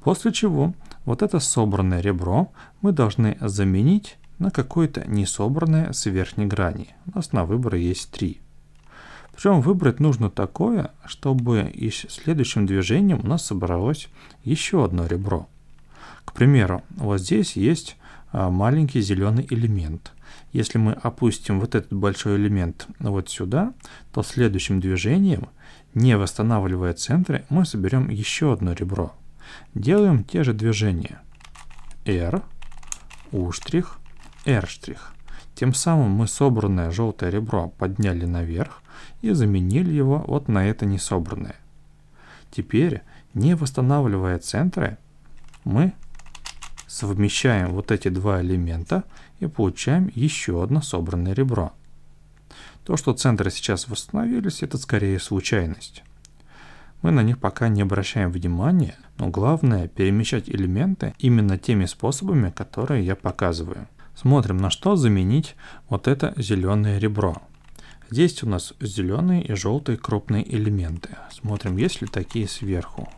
После чего вот это собранное ребро мы должны заменить на какое-то несобранное с верхней грани. У нас на выбор есть три. Причем выбрать нужно такое, чтобы и следующим движением у нас собралось еще одно ребро. К примеру, вот здесь есть а, маленький зеленый элемент. Если мы опустим вот этот большой элемент вот сюда, то следующим движением, не восстанавливая центры, мы соберем еще одно ребро. Делаем те же движения. R, U', R'. Тем самым мы собранное желтое ребро подняли наверх и заменили его вот на это несобранное. Теперь, не восстанавливая центры, мы совмещаем вот эти два элемента и получаем еще одно собранное ребро. То, что центры сейчас восстановились, это скорее случайность. Мы на них пока не обращаем внимания, но главное перемещать элементы именно теми способами, которые я показываю. Смотрим, на что заменить вот это зеленое ребро. Здесь у нас зеленые и желтые крупные элементы. Смотрим, есть ли такие сверху.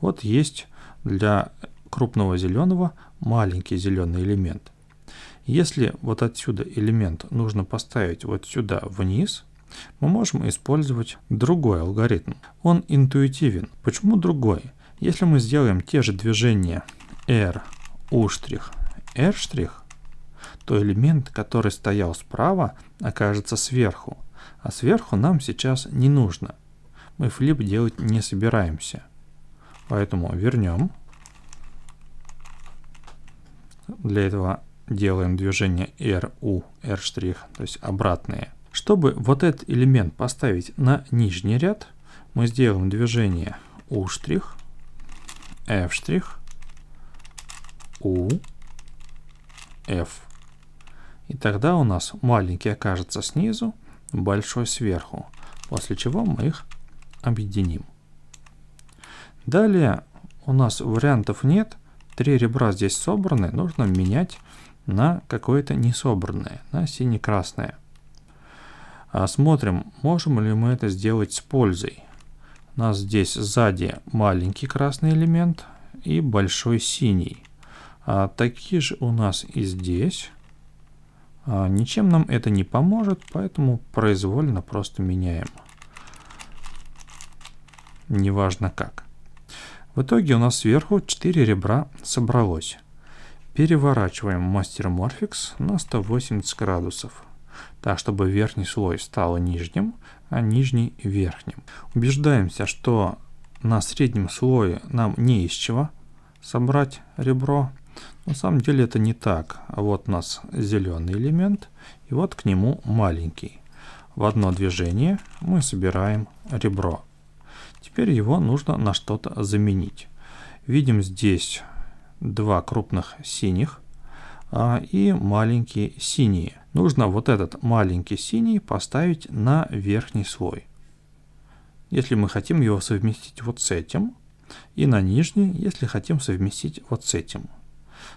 Вот есть для крупного зеленого маленький зеленый элемент. Если вот отсюда элемент нужно поставить вот сюда вниз, мы можем использовать другой алгоритм. Он интуитивен. Почему другой? Если мы сделаем те же движения R, U', R', то элемент, который стоял справа, окажется сверху. А сверху нам сейчас не нужно. Мы флип делать не собираемся. Поэтому вернем для этого делаем движение RU, R', то есть обратные. Чтобы вот этот элемент поставить на нижний ряд, мы сделаем движение U', F', U, F. И тогда у нас маленький окажется снизу, большой сверху, после чего мы их объединим. Далее у нас вариантов нет, три ребра здесь собраны, нужно менять на какое-то несобранное, на сине-красное. А, смотрим, можем ли мы это сделать с пользой. У нас здесь сзади маленький красный элемент и большой синий. А такие же у нас и здесь. А, ничем нам это не поможет, поэтому произвольно просто меняем. Неважно как. В итоге у нас сверху 4 ребра собралось. Переворачиваем мастер Морфикс на 180 градусов, так чтобы верхний слой стал нижним, а нижний верхним. Убеждаемся, что на среднем слое нам не из чего собрать ребро. На самом деле это не так. Вот у нас зеленый элемент, и вот к нему маленький. В одно движение мы собираем ребро. Теперь его нужно на что-то заменить. Видим здесь два крупных синих а, и маленькие синие. Нужно вот этот маленький синий поставить на верхний слой. Если мы хотим его совместить вот с этим, и на нижний, если хотим совместить вот с этим.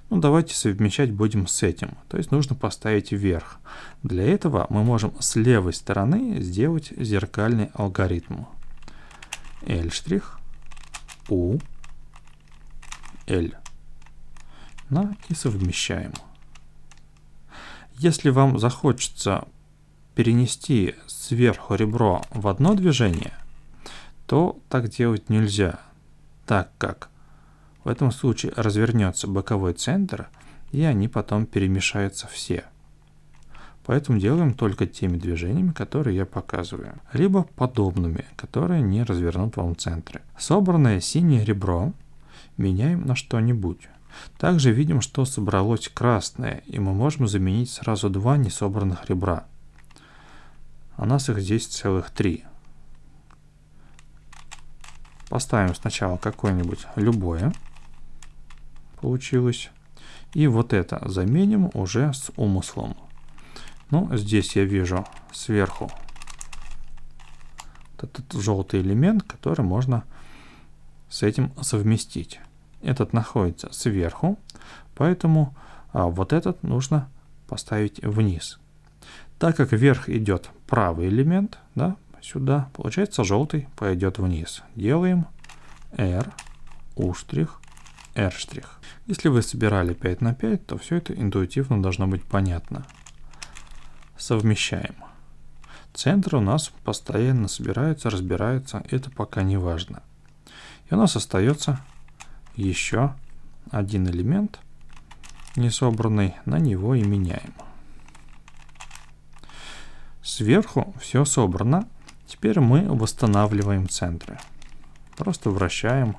Ну, давайте совмещать будем с этим. То есть нужно поставить вверх. Для этого мы можем с левой стороны сделать зеркальный алгоритм. L' U L на и совмещаем. Если вам захочется перенести сверху ребро в одно движение, то так делать нельзя, так как в этом случае развернется боковой центр, и они потом перемешаются все. Поэтому делаем только теми движениями, которые я показываю, либо подобными, которые не развернут вам центре. Собранное синее ребро меняем на что-нибудь. Также видим, что собралось красное, и мы можем заменить сразу два несобранных ребра. У а нас их здесь целых три. Поставим сначала какое-нибудь любое. Получилось. И вот это заменим уже с умыслом. Ну, здесь я вижу сверху этот желтый элемент, который можно с этим совместить. Этот находится сверху, поэтому а, вот этот нужно поставить вниз. Так как вверх идет правый элемент, да, сюда, получается желтый пойдет вниз. Делаем R, U', R'. штрих. Если вы собирали 5 на 5, то все это интуитивно должно быть понятно совмещаем. Центры у нас постоянно собираются, разбираются, это пока не важно. И у нас остается еще один элемент несобранный, на него и меняем. Сверху все собрано, теперь мы восстанавливаем центры. Просто вращаем,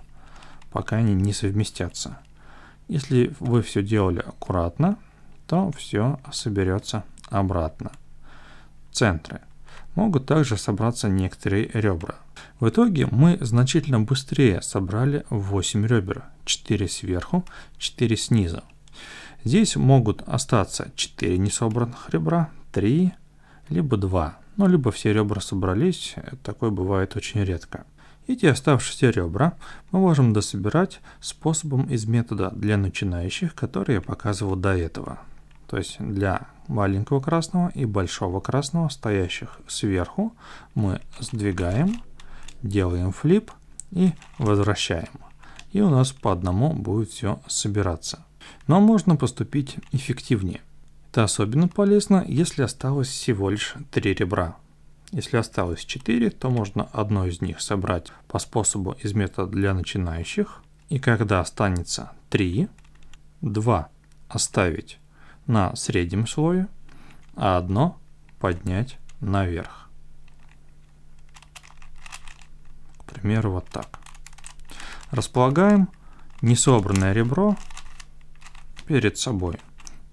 пока они не совместятся. Если вы все делали аккуратно, то все соберется обратно. Центры. Могут также собраться некоторые ребра. В итоге мы значительно быстрее собрали 8 ребер, 4 сверху, 4 снизу. Здесь могут остаться 4 несобранных ребра, 3, либо 2. Ну, либо все ребра собрались, такое бывает очень редко. Эти оставшиеся ребра мы можем дособирать способом из метода для начинающих, который я показывал до этого то есть для маленького красного и большого красного, стоящих сверху, мы сдвигаем, делаем флип и возвращаем. И у нас по одному будет все собираться. Но можно поступить эффективнее. Это особенно полезно, если осталось всего лишь три ребра. Если осталось 4, то можно одно из них собрать по способу из метода для начинающих. И когда останется 3, 2 оставить на среднем слое, а одно поднять наверх. К примеру, вот так. Располагаем несобранное ребро перед собой,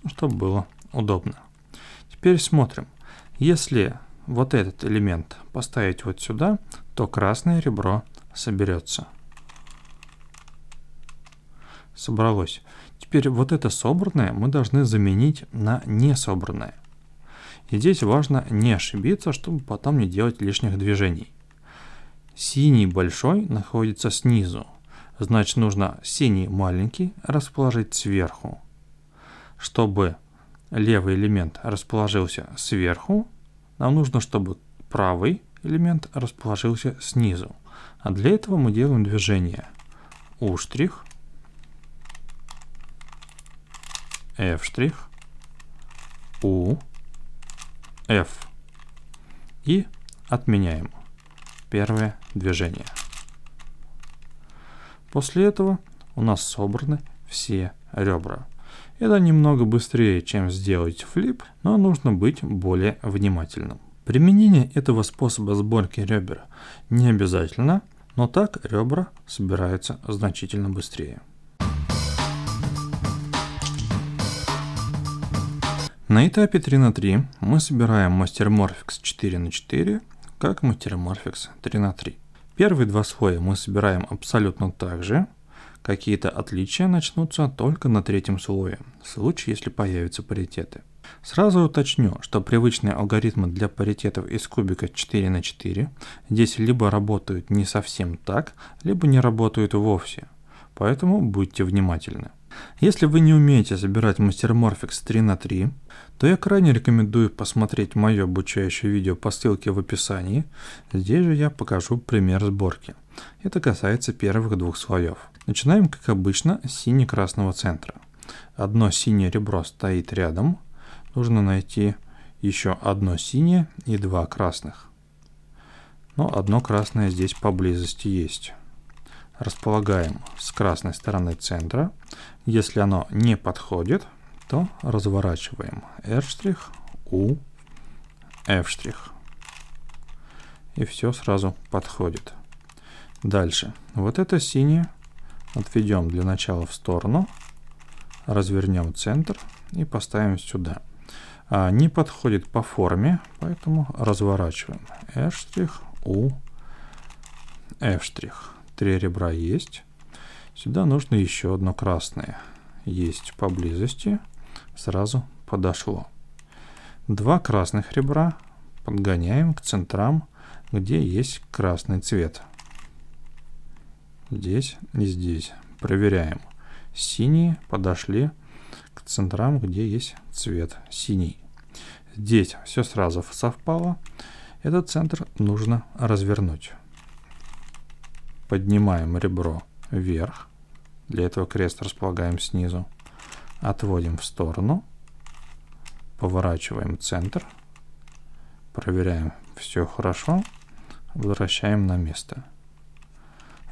чтобы было удобно. Теперь смотрим. Если вот этот элемент поставить вот сюда, то красное ребро соберется. Собралось. Теперь вот это собранное мы должны заменить на несобранное. И здесь важно не ошибиться, чтобы потом не делать лишних движений. Синий большой находится снизу, значит нужно синий маленький расположить сверху. Чтобы левый элемент расположился сверху, нам нужно, чтобы правый элемент расположился снизу. А для этого мы делаем движение U', F' U F и отменяем первое движение. После этого у нас собраны все ребра. Это немного быстрее, чем сделать флип, но нужно быть более внимательным. Применение этого способа сборки ребер не обязательно, но так ребра собираются значительно быстрее. На этапе 3 на 3 мы собираем мастерморфикс 4 на 4 как мастерморфикс 3 на 3. Первые два слоя мы собираем абсолютно так же. Какие-то отличия начнутся только на третьем слое, в случае, если появятся паритеты. Сразу уточню, что привычные алгоритмы для паритетов из кубика 4 на 4 здесь либо работают не совсем так, либо не работают вовсе. Поэтому будьте внимательны. Если вы не умеете собирать мастерморфикс 3 на 3, то я крайне рекомендую посмотреть мое обучающее видео по ссылке в описании. Здесь же я покажу пример сборки. Это касается первых двух слоев. Начинаем, как обычно, с сине-красного центра. Одно синее ребро стоит рядом. Нужно найти еще одно синее и два красных. Но одно красное здесь поблизости есть располагаем с красной стороны центра. Если оно не подходит, то разворачиваем R', U, F'. И все сразу подходит. Дальше. Вот это синее отведем для начала в сторону, развернем центр и поставим сюда. А, не подходит по форме, поэтому разворачиваем. R', U, F'. Три ребра есть. Сюда нужно еще одно красное. Есть поблизости сразу подошло. Два красных ребра подгоняем к центрам, где есть красный цвет. Здесь и здесь. Проверяем. Синие подошли к центрам, где есть цвет синий. Здесь все сразу совпало. Этот центр нужно развернуть. Поднимаем ребро вверх. Для этого крест располагаем снизу. Отводим в сторону. Поворачиваем центр. Проверяем, все хорошо. Возвращаем на место.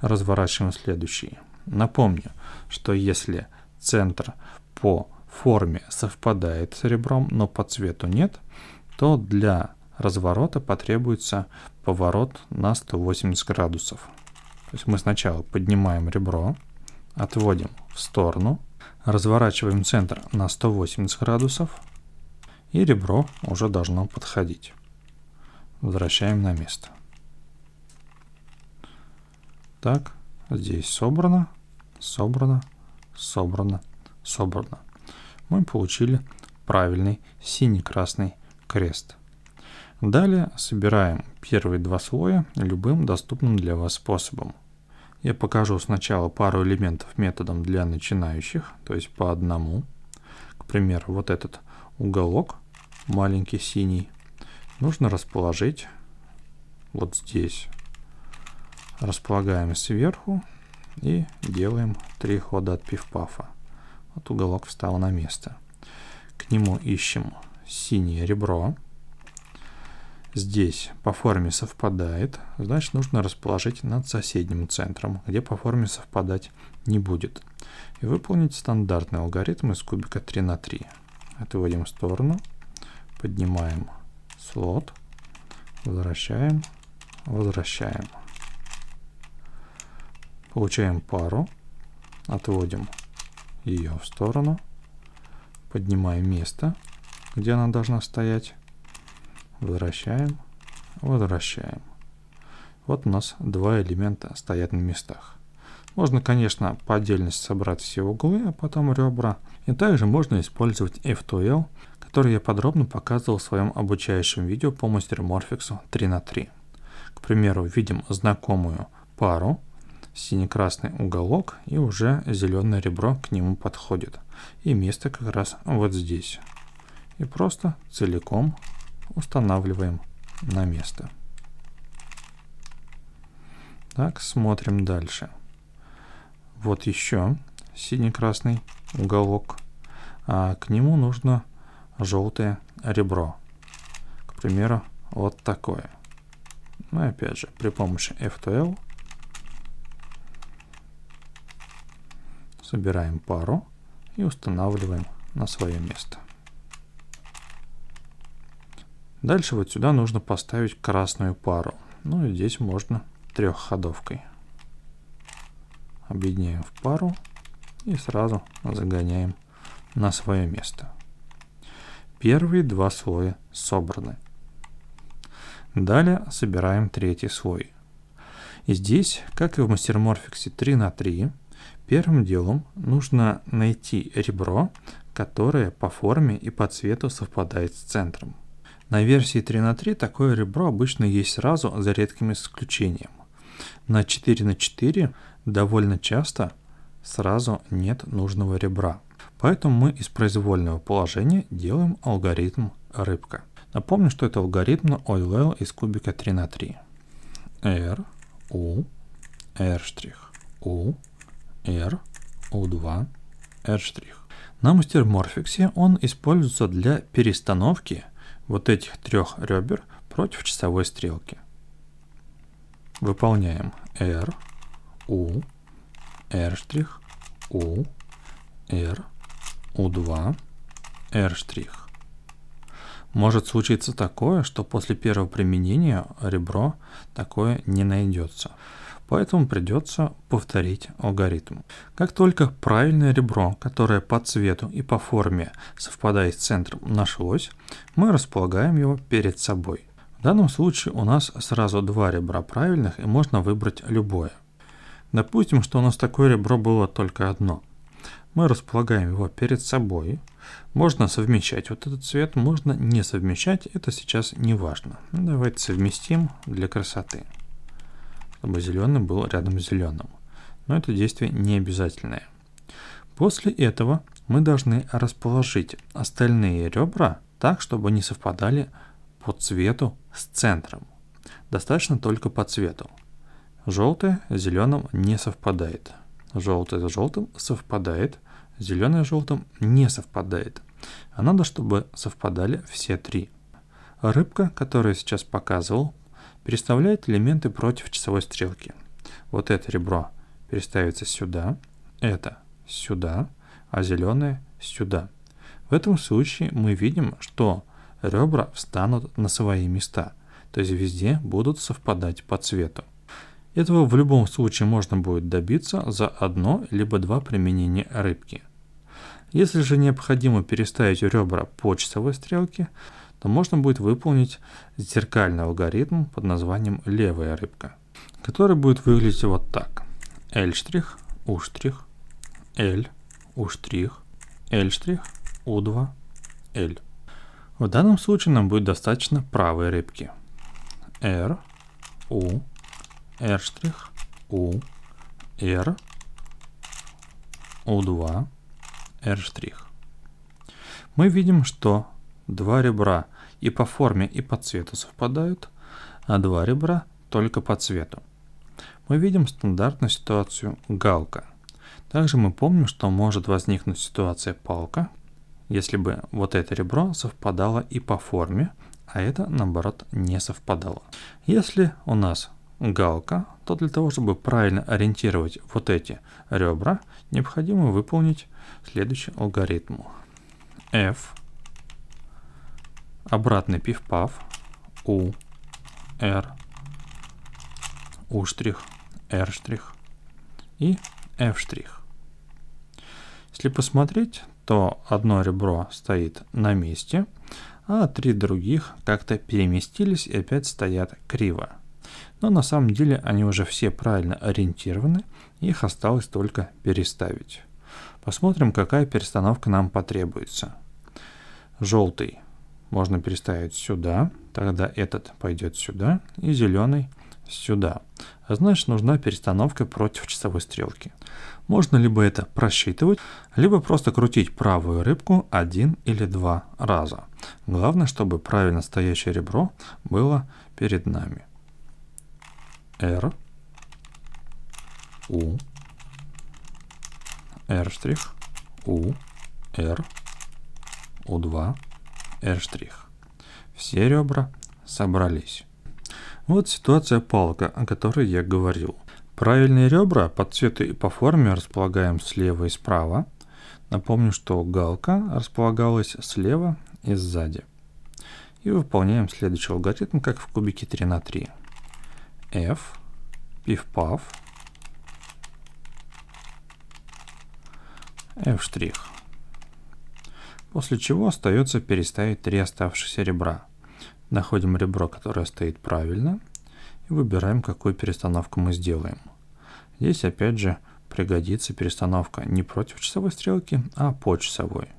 Разворачиваем следующий. Напомню, что если центр по форме совпадает с ребром, но по цвету нет, то для разворота потребуется поворот на 180 градусов. То есть мы сначала поднимаем ребро, отводим в сторону, Разворачиваем центр на 180 градусов. И ребро уже должно подходить. Возвращаем на место. Так, здесь собрано, собрано, собрано, собрано. Мы получили правильный синий-красный крест. Далее собираем первые два слоя любым доступным для вас способом. Я покажу сначала пару элементов методом для начинающих, то есть по одному. К примеру, вот этот уголок маленький синий нужно расположить вот здесь. Располагаем сверху и делаем три хода от пивпафа. Вот уголок встал на место. К нему ищем синее ребро здесь по форме совпадает, значит нужно расположить над соседним центром, где по форме совпадать не будет. И выполнить стандартный алгоритм из кубика 3 на 3. Отводим в сторону, поднимаем слот, возвращаем, возвращаем. Получаем пару, отводим ее в сторону, поднимаем место, где она должна стоять, Возвращаем. Возвращаем. Вот у нас два элемента стоят на местах. Можно, конечно, по отдельности собрать все углы, а потом ребра. И также можно использовать F2L, который я подробно показывал в своем обучающем видео по мастерморфиксу 3 на 3 К примеру, видим знакомую пару, синий-красный уголок и уже зеленое ребро к нему подходит. И место как раз вот здесь. И просто целиком устанавливаем на место. Так, смотрим дальше. Вот еще синий-красный уголок. А к нему нужно желтое ребро. К примеру, вот такое. Ну и опять же, при помощи F2L собираем пару и устанавливаем на свое место. Дальше вот сюда нужно поставить красную пару. Ну и здесь можно трехходовкой. Объединяем в пару и сразу загоняем на свое место. Первые два слоя собраны. Далее собираем третий слой. И здесь, как и в мастерморфиксе 3 на 3, первым делом нужно найти ребро, которое по форме и по цвету совпадает с центром. На версии 3 на 3 такое ребро обычно есть сразу, за редким исключением. На 4 на 4 довольно часто сразу нет нужного ребра. Поэтому мы из произвольного положения делаем алгоритм рыбка. Напомню, что это алгоритм на OLL из кубика 3 на 3. R, U, R', U, R, U2, R'. На мастер-морфиксе он используется для перестановки – вот этих трех ребер против часовой стрелки. Выполняем R, U, R', U, R, U2, R'. Может случиться такое, что после первого применения ребро такое не найдется поэтому придется повторить алгоритм. Как только правильное ребро, которое по цвету и по форме совпадает с центром, нашлось, мы располагаем его перед собой. В данном случае у нас сразу два ребра правильных и можно выбрать любое. Допустим, что у нас такое ребро было только одно. Мы располагаем его перед собой. Можно совмещать вот этот цвет, можно не совмещать, это сейчас не важно. Давайте совместим для красоты чтобы зеленый был рядом с зеленым. Но это действие не обязательное. После этого мы должны расположить остальные ребра так, чтобы они совпадали по цвету с центром. Достаточно только по цвету. Желтое с зеленым не совпадает. Желтое с желтым совпадает. Зеленое с желтым не совпадает. А надо, чтобы совпадали все три. Рыбка, которую я сейчас показывал, переставляет элементы против часовой стрелки. Вот это ребро переставится сюда, это сюда, а зеленое сюда. В этом случае мы видим, что ребра встанут на свои места, то есть везде будут совпадать по цвету. Этого в любом случае можно будет добиться за одно либо два применения рыбки. Если же необходимо переставить ребра по часовой стрелке, то можно будет выполнить зеркальный алгоритм под названием левая рыбка, который будет выглядеть вот так. L', U', L, U', L', U2, L. В данном случае нам будет достаточно правой рыбки. R, U, R', U, R, U2, R'. Мы видим, что два ребра и по форме, и по цвету совпадают, а два ребра только по цвету. Мы видим стандартную ситуацию галка. Также мы помним, что может возникнуть ситуация палка, если бы вот это ребро совпадало и по форме, а это, наоборот, не совпадало. Если у нас галка, то для того, чтобы правильно ориентировать вот эти ребра, необходимо выполнить следующий алгоритм. f обратный пиф-паф, у, r, у штрих, r штрих и f штрих. Если посмотреть, то одно ребро стоит на месте, а три других как-то переместились и опять стоят криво. Но на самом деле они уже все правильно ориентированы, их осталось только переставить. Посмотрим, какая перестановка нам потребуется. Желтый можно переставить сюда, тогда этот пойдет сюда и зеленый сюда. А значит, нужна перестановка против часовой стрелки. Можно либо это просчитывать, либо просто крутить правую рыбку один или два раза. Главное, чтобы правильно стоящее ребро было перед нами. R, U, R', U, R, U2, R'. Все ребра собрались. Вот ситуация палка, о которой я говорил. Правильные ребра по цвету и по форме располагаем слева и справа. Напомню, что галка располагалась слева и сзади. И выполняем следующий алгоритм, как в кубике 3 на 3. F, пиф-паф, F' после чего остается переставить три оставшихся ребра. Находим ребро, которое стоит правильно, и выбираем, какую перестановку мы сделаем. Здесь опять же пригодится перестановка не против часовой стрелки, а по часовой.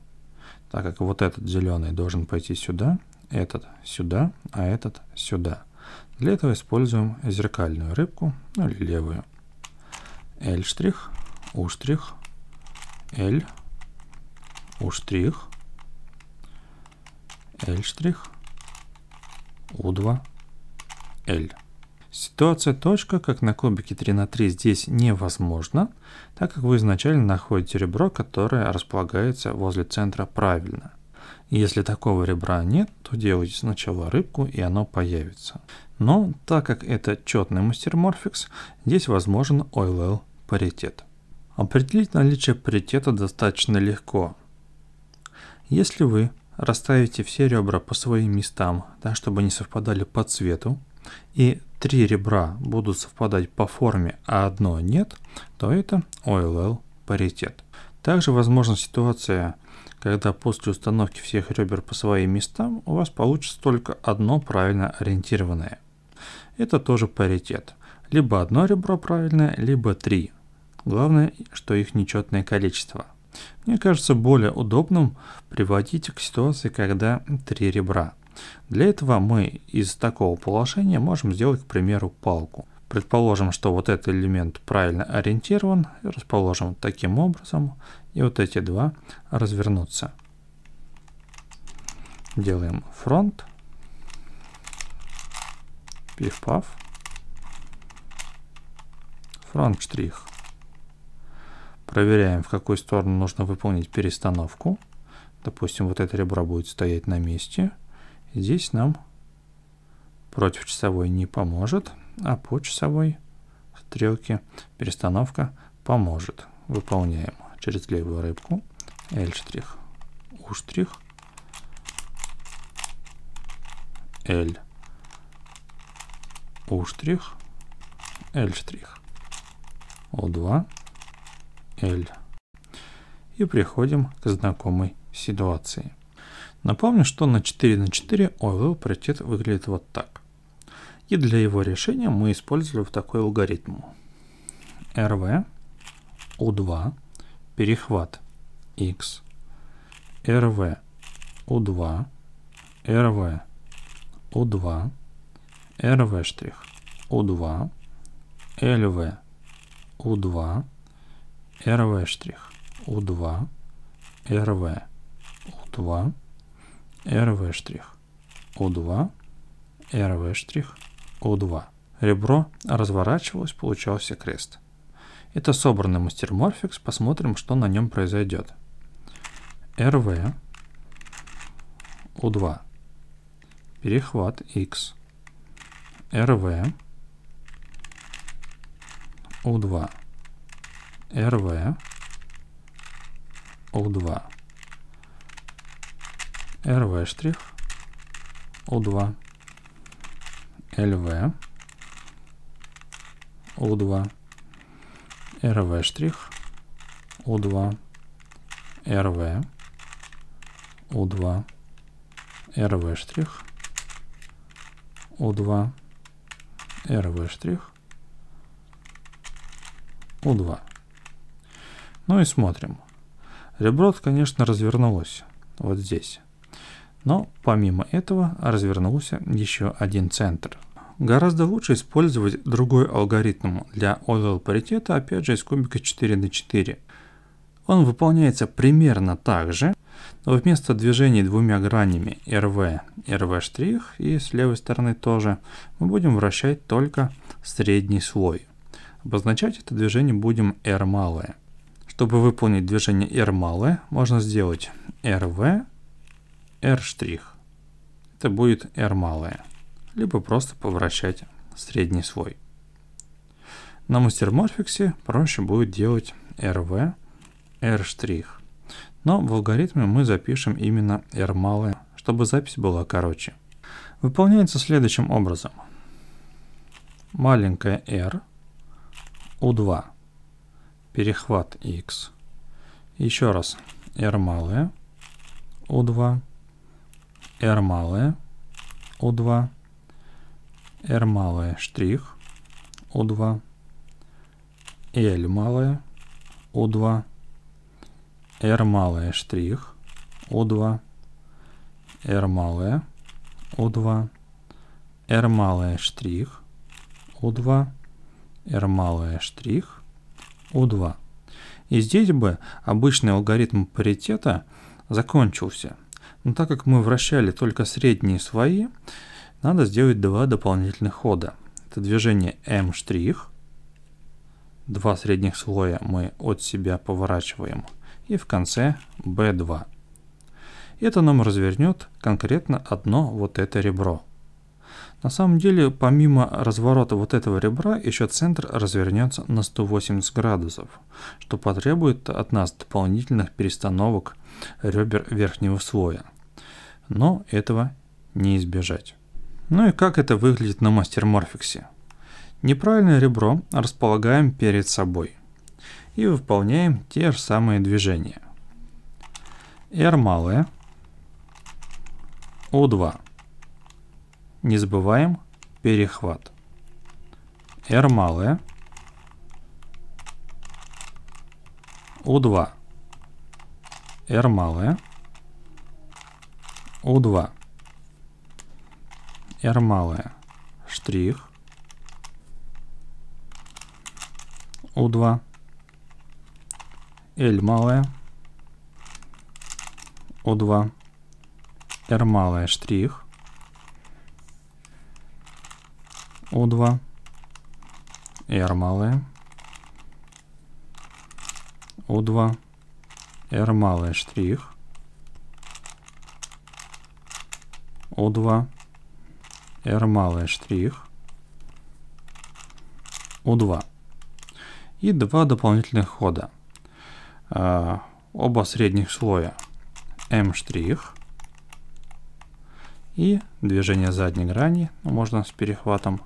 Так как вот этот зеленый должен пойти сюда, этот сюда, а этот сюда. Для этого используем зеркальную рыбку, ну или левую. L', U', L, U', L', U2, L. Ситуация точка, как на кубике 3 на 3 здесь невозможна, так как вы изначально находите ребро, которое располагается возле центра правильно. Если такого ребра нет, то делайте сначала рыбку и оно появится. Но так как это четный мастерморфикс, здесь возможен OLL паритет. Определить наличие паритета достаточно легко. Если вы расставите все ребра по своим местам, так, чтобы они совпадали по цвету, и три ребра будут совпадать по форме, а одно нет, то это OLL паритет. Также возможна ситуация, когда после установки всех ребер по своим местам у вас получится только одно правильно ориентированное. Это тоже паритет. Либо одно ребро правильное, либо три. Главное, что их нечетное количество – мне кажется более удобным приводить к ситуации, когда три ребра. Для этого мы из такого положения можем сделать, к примеру, палку. Предположим, что вот этот элемент правильно ориентирован, расположим таким образом, и вот эти два развернутся. Делаем фронт, пиф-паф, фронт-штрих. Проверяем, в какую сторону нужно выполнить перестановку. Допустим, вот это ребро будет стоять на месте. Здесь нам против часовой не поможет, а по часовой стрелке перестановка поможет. Выполняем через левую рыбку. L', U', L, U', L', O2, L. И приходим к знакомой ситуации. Напомню, что на 4 на 4 OVL паритет выглядит вот так. И для его решения мы использовали вот такой алгоритм. RV U2 перехват X RV U2 RV U2 RV штрих U2 LV U2 RV штрих U2, RV U2, RV штрих U2, RV штрих U2. Ребро разворачивалось, получался крест. Это собранный мастерморфикс, посмотрим, что на нем произойдет. RV U2 перехват X RV у 2 RV O2 RV штрих O2 LV O2 RV штрих O2 RV O2 RV штрих O2 RV штрих O2 ну и смотрим. Ребро, конечно, развернулось вот здесь. Но помимо этого развернулся еще один центр. Гораздо лучше использовать другой алгоритм для овал паритета, опять же из кубика 4 на 4. Он выполняется примерно так же, но вместо движений двумя гранями RV, RV' и с левой стороны тоже, мы будем вращать только средний слой. Обозначать это движение будем R малое. Чтобы выполнить движение R малое, можно сделать RV, R'. Это будет R малое. Либо просто повращать средний свой. На мастер мастерморфиксе проще будет делать RV, R'. Но в алгоритме мы запишем именно R малое, чтобы запись была короче. Выполняется следующим образом. маленькая r У 2 перехват x. Еще раз. R малое O2. R малое O2. R малое штрих O2. L малое O2. R малое штрих O2. R малое O2. R малое штрих O2. R малое штрих U2. И здесь бы обычный алгоритм паритета закончился. Но так как мы вращали только средние свои, надо сделать два дополнительных хода. Это движение M', два средних слоя мы от себя поворачиваем, и в конце B2. Это нам развернет конкретно одно вот это ребро. На самом деле, помимо разворота вот этого ребра, еще центр развернется на 180 градусов, что потребует от нас дополнительных перестановок ребер верхнего слоя. Но этого не избежать. Ну и как это выглядит на мастер-морфиксе? Неправильное ребро располагаем перед собой и выполняем те же самые движения. R малое, u 2 не забываем перехват. R малое. U2. R малое. U2. R малое. Штрих. U2. L малое. U2. R малое штрих. O2, R малое, O2, R малое штрих, O2, R малое штрих, O2. И два дополнительных хода. А, оба средних слоя м штрих и движение задней грани, можно с перехватом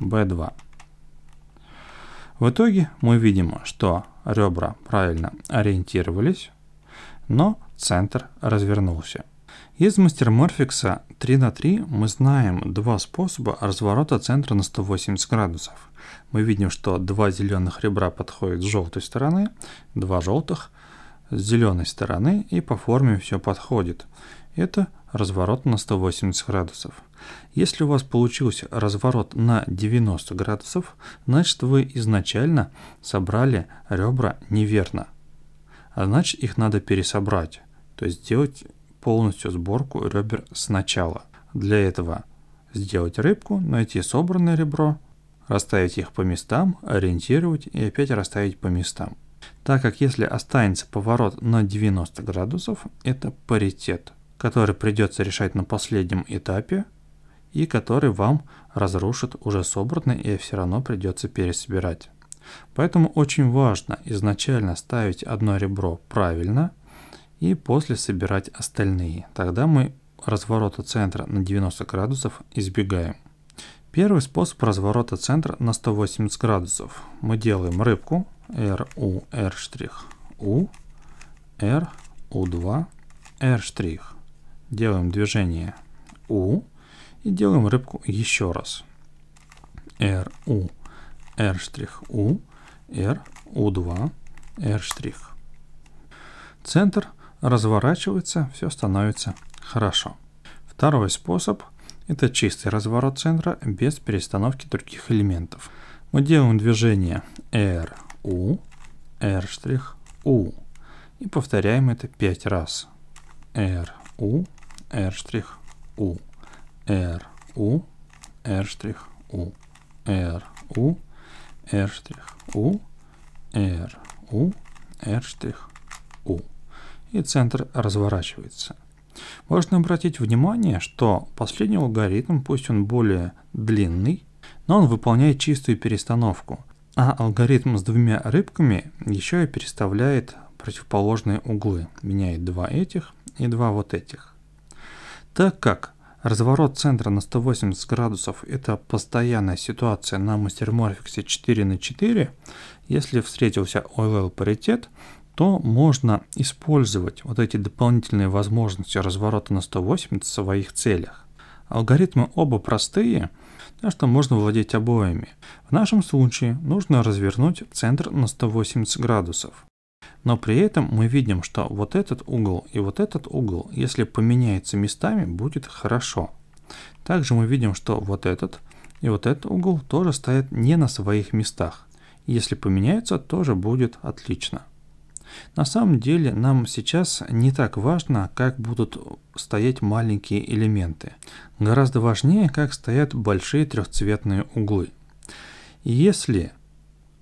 B2. В итоге мы видим, что ребра правильно ориентировались, но центр развернулся. Из мастер Морфикса 3 на 3 мы знаем два способа разворота центра на 180 градусов. Мы видим, что два зеленых ребра подходят с желтой стороны, два желтых с зеленой стороны и по форме все подходит. Это разворот на 180 градусов. Если у вас получился разворот на 90 градусов, значит вы изначально собрали ребра неверно. А значит их надо пересобрать, то есть сделать полностью сборку ребер сначала. Для этого сделать рыбку, найти собранное ребро, расставить их по местам, ориентировать и опять расставить по местам. Так как если останется поворот на 90 градусов, это паритет, который придется решать на последнем этапе, и который вам разрушит уже собранный и все равно придется пересобирать. Поэтому очень важно изначально ставить одно ребро правильно и после собирать остальные. Тогда мы разворота центра на 90 градусов избегаем. Первый способ разворота центра на 180 градусов. Мы делаем рыбку R U R', U, R, U2, R'. Делаем движение U, и делаем рыбку еще раз. RU, R'U, RU2, R'. Центр разворачивается, все становится хорошо. Второй способ – это чистый разворот центра без перестановки других элементов. Мы делаем движение RU, R'U и повторяем это 5 раз. RU, R'U. R, U, R', U, R, U, R', U, R, U, R', U. И центр разворачивается. Можно обратить внимание, что последний алгоритм, пусть он более длинный, но он выполняет чистую перестановку, а алгоритм с двумя рыбками еще и переставляет противоположные углы, меняет два этих и два вот этих. Так как Разворот центра на 180 градусов – это постоянная ситуация на мастер-морфиксе 4 на 4. Если встретился OLL паритет, то можно использовать вот эти дополнительные возможности разворота на 180 в своих целях. Алгоритмы оба простые, так что можно владеть обоими. В нашем случае нужно развернуть центр на 180 градусов. Но при этом мы видим, что вот этот угол и вот этот угол, если поменяются местами, будет хорошо. Также мы видим, что вот этот и вот этот угол тоже стоят не на своих местах. Если поменяются, тоже будет отлично. На самом деле нам сейчас не так важно, как будут стоять маленькие элементы. Гораздо важнее, как стоят большие трехцветные углы. Если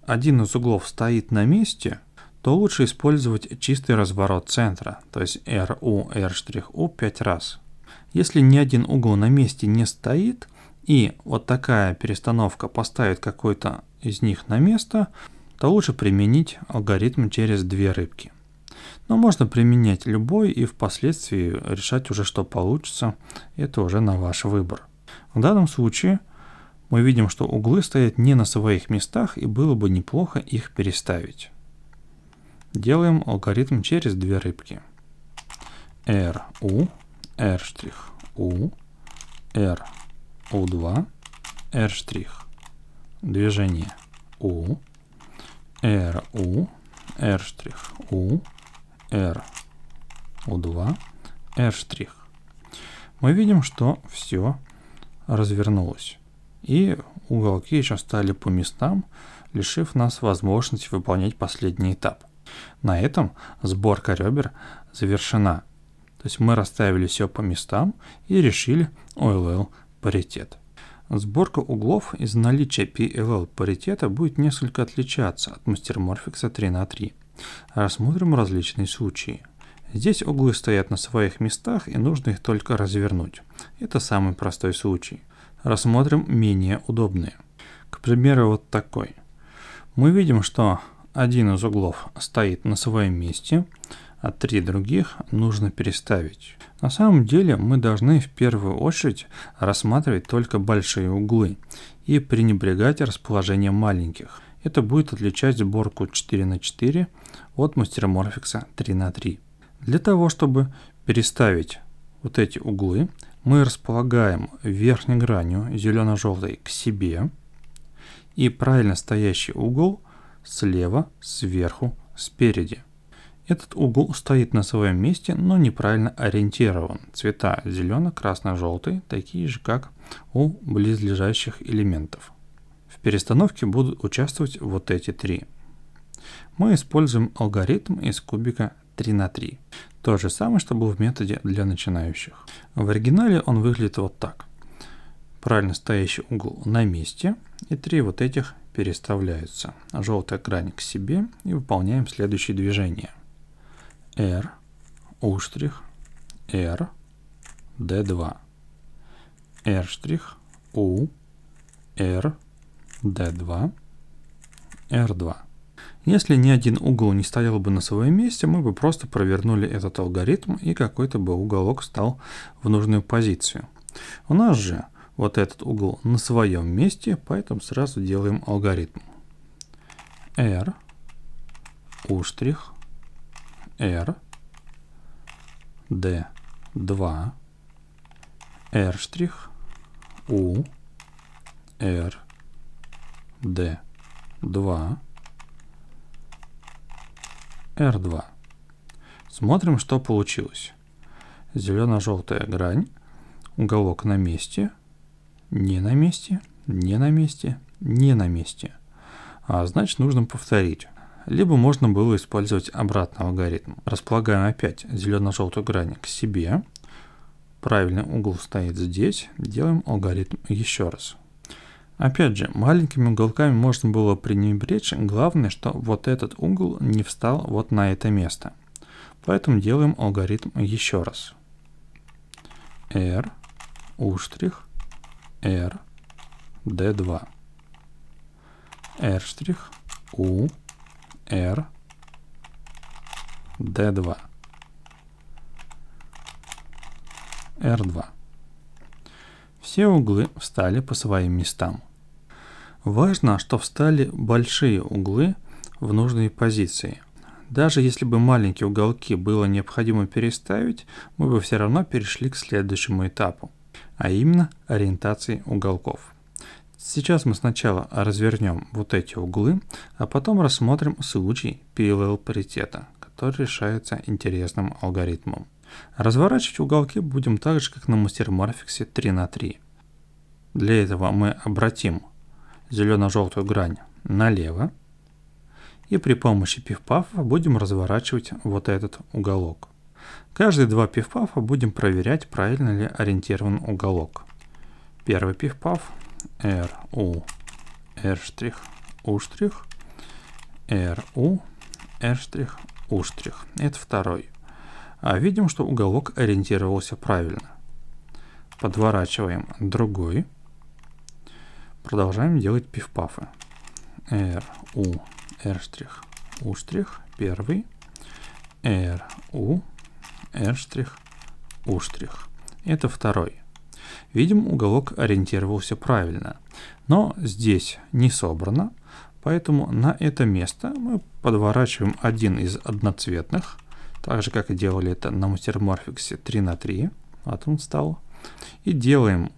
один из углов стоит на месте, то лучше использовать чистый разворот центра, то есть RU, R'U 5 раз. Если ни один угол на месте не стоит, и вот такая перестановка поставит какой-то из них на место, то лучше применить алгоритм через две рыбки. Но можно применять любой и впоследствии решать уже, что получится. Это уже на ваш выбор. В данном случае мы видим, что углы стоят не на своих местах и было бы неплохо их переставить. Делаем алгоритм через две рыбки. RU, R'U, RU2, R'. Движение U, RU, R'U, RU2, R'. Мы видим, что все развернулось. И уголки еще стали по местам, лишив нас возможности выполнять последний этап. На этом сборка ребер завершена. То есть мы расставили все по местам и решили OLL паритет. Сборка углов из наличия PLL паритета будет несколько отличаться от мастерморфикса 3 на 3. Рассмотрим различные случаи. Здесь углы стоят на своих местах и нужно их только развернуть. Это самый простой случай. Рассмотрим менее удобные. К примеру, вот такой. Мы видим, что один из углов стоит на своем месте, а три других нужно переставить. На самом деле мы должны в первую очередь рассматривать только большие углы и пренебрегать расположением маленьких. Это будет отличать сборку 4 на 4 от мастерморфикса 3 на 3. Для того, чтобы переставить вот эти углы, мы располагаем верхней гранью зелено-желтой к себе и правильно стоящий угол слева, сверху, спереди. Этот угол стоит на своем месте, но неправильно ориентирован. Цвета зелено-красно-желтый, такие же, как у близлежащих элементов. В перестановке будут участвовать вот эти три. Мы используем алгоритм из кубика 3 на 3. То же самое, что было в методе для начинающих. В оригинале он выглядит вот так. Правильно стоящий угол на месте и три вот этих переставляются. Желтая грань к себе и выполняем следующие движения. R, U', R, D2. R', U, R, D2, R2. Если ни один угол не стоял бы на своем месте, мы бы просто провернули этот алгоритм и какой-то бы уголок стал в нужную позицию. У нас же вот этот угол на своем месте, поэтому сразу делаем алгоритм. R, U', R, D2, R', U, R, D2, R2. Смотрим, что получилось. Зелено-желтая грань, уголок на месте – не на месте, не на месте, не на месте. А значит, нужно повторить. Либо можно было использовать обратный алгоритм. Располагаем опять зелено-желтую грань к себе. Правильный угол стоит здесь. Делаем алгоритм еще раз. Опять же, маленькими уголками можно было пренебречь. Главное, что вот этот угол не встал вот на это место. Поэтому делаем алгоритм еще раз. R, U', R, D2. R', U, R, D2. R2. Все углы встали по своим местам. Важно, что встали большие углы в нужные позиции. Даже если бы маленькие уголки было необходимо переставить, мы бы все равно перешли к следующему этапу а именно ориентации уголков. Сейчас мы сначала развернем вот эти углы, а потом рассмотрим случай PLL паритета, который решается интересным алгоритмом. Разворачивать уголки будем так же, как на мастерморфиксе 3 на 3. Для этого мы обратим зелено-желтую грань налево, и при помощи пиф-пафа будем разворачивать вот этот уголок. Каждые два пифпафа будем проверять, правильно ли ориентирован уголок. Первый пифпаф R, U, R', U', R, U, R', U'. Это второй. А видим, что уголок ориентировался правильно. Подворачиваем другой. Продолжаем делать пифпафы. R, U, R', U', первый. R, U, Эштрих, Уштрих. Это второй. Видим, уголок ориентировался правильно, но здесь не собрано, поэтому на это место мы подворачиваем один из одноцветных, так же, как и делали это на мастерморфиксе 3 на 3 вот он стал, и делаем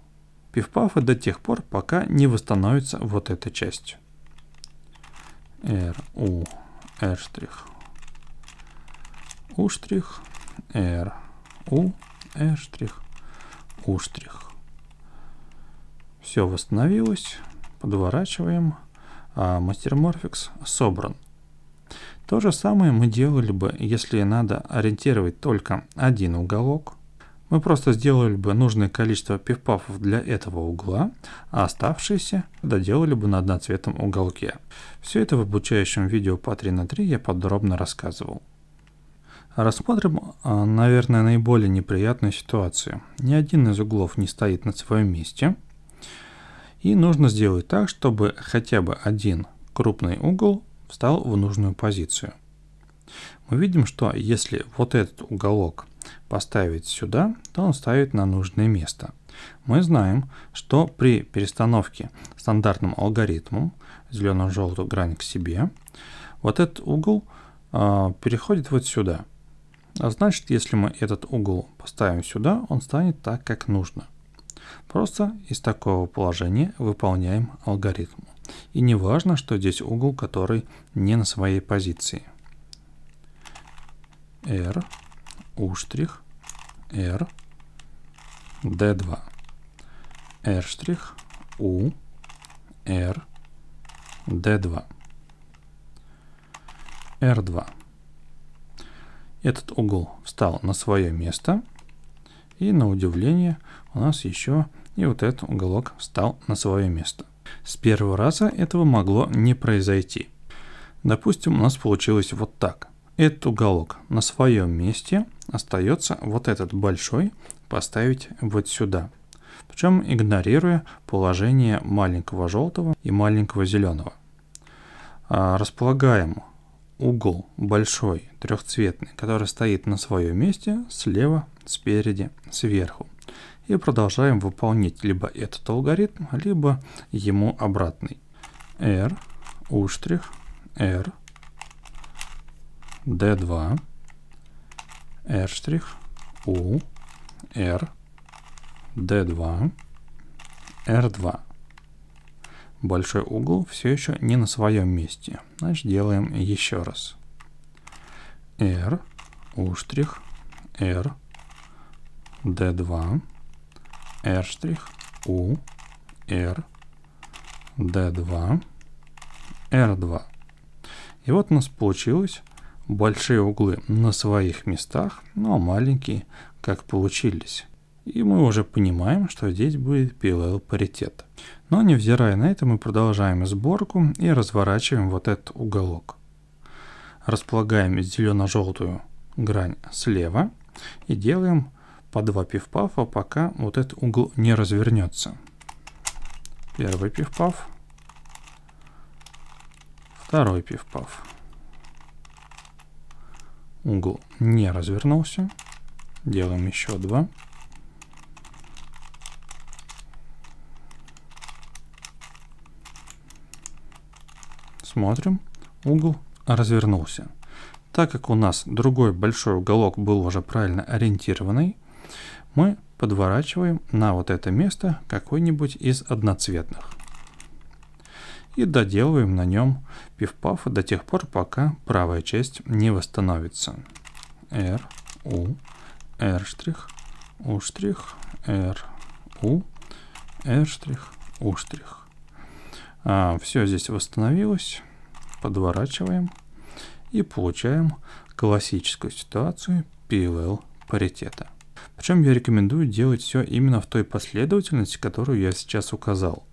пивпафы до тех пор, пока не восстановится вот эта часть. R, U, R', U', R, U, E штрих, U штрих. Все восстановилось. Подворачиваем. А мастерморфикс собран. То же самое мы делали бы, если надо ориентировать только один уголок. Мы просто сделали бы нужное количество пифпафов для этого угла, а оставшиеся доделали бы на одноцветном уголке. Все это в обучающем видео по 3 на 3 я подробно рассказывал. Рассмотрим, а, наверное, наиболее неприятную ситуацию. Ни один из углов не стоит на своем месте. И нужно сделать так, чтобы хотя бы один крупный угол встал в нужную позицию. Мы видим, что если вот этот уголок поставить сюда, то он ставит на нужное место. Мы знаем, что при перестановке стандартным алгоритмом зеленую желтую грань к себе, вот этот угол э, переходит вот сюда – а значит, если мы этот угол поставим сюда, он станет так, как нужно. Просто из такого положения выполняем алгоритм. И не важно, что здесь угол, который не на своей позиции. R, U', R, D2. R', U, R, D2. R2. Этот угол встал на свое место. И на удивление у нас еще и вот этот уголок встал на свое место. С первого раза этого могло не произойти. Допустим, у нас получилось вот так. Этот уголок на своем месте остается вот этот большой поставить вот сюда. Причем игнорируя положение маленького желтого и маленького зеленого. А, располагаем угол большой, трехцветный, который стоит на своем месте, слева, спереди, сверху. И продолжаем выполнять либо этот алгоритм, либо ему обратный. R, U', R, D2, R', U, R, D2, R2 большой угол все еще не на своем месте. Значит, делаем еще раз. R, U', R, D2, R', U, R, D2, R2. И вот у нас получилось большие углы на своих местах, но ну, а маленькие, как получились и мы уже понимаем, что здесь будет PLL паритет. Но невзирая на это, мы продолжаем сборку и разворачиваем вот этот уголок. Располагаем зелено-желтую грань слева и делаем по два пивпафа, пока вот этот угол не развернется. Первый пивпаф, второй пивпаф. Угол не развернулся. Делаем еще два Смотрим. Угол развернулся. Так как у нас другой большой уголок был уже правильно ориентированный, мы подворачиваем на вот это место какой-нибудь из одноцветных. И доделываем на нем пифпафа до тех пор, пока правая часть не восстановится. R, U, R', U', R, U, R', U'. А, все здесь восстановилось. Подворачиваем. И получаем классическую ситуацию PLL паритета. Причем я рекомендую делать все именно в той последовательности, которую я сейчас указал.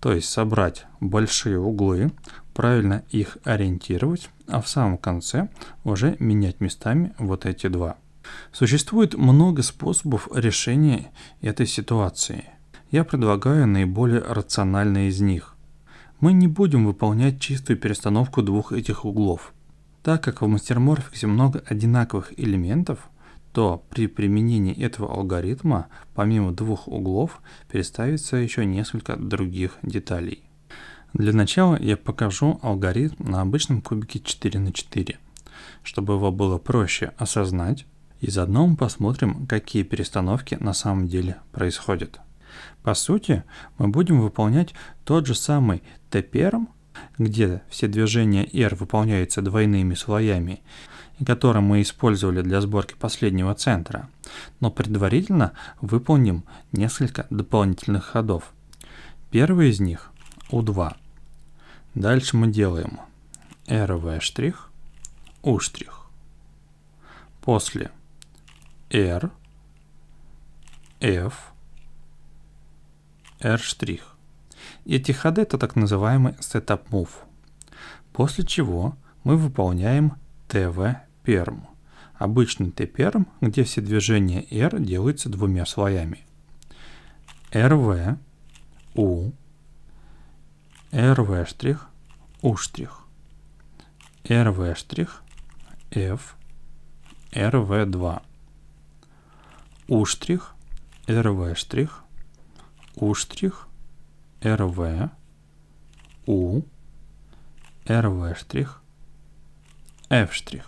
То есть собрать большие углы, правильно их ориентировать, а в самом конце уже менять местами вот эти два. Существует много способов решения этой ситуации – я предлагаю наиболее рациональные из них. Мы не будем выполнять чистую перестановку двух этих углов. Так как в мастерморфиксе много одинаковых элементов, то при применении этого алгоритма помимо двух углов переставится еще несколько других деталей. Для начала я покажу алгоритм на обычном кубике 4 на 4, чтобы его было проще осознать, и заодно мы посмотрим, какие перестановки на самом деле происходят. По сути, мы будем выполнять тот же самый t где все движения R выполняются двойными слоями, которые мы использовали для сборки последнего центра, но предварительно выполним несколько дополнительных ходов. Первый из них U2. Дальше мы делаем RV' U'. После R, F, R'. Эти ходы – это так называемый Setup Move. После чего мы выполняем TV Perm. Обычный T-Perm, где все движения R делаются двумя слоями. RV, U, RV', U', RV', F, RV2, U', RV', у', штрих, РВ, У, РВ', штрих, F'.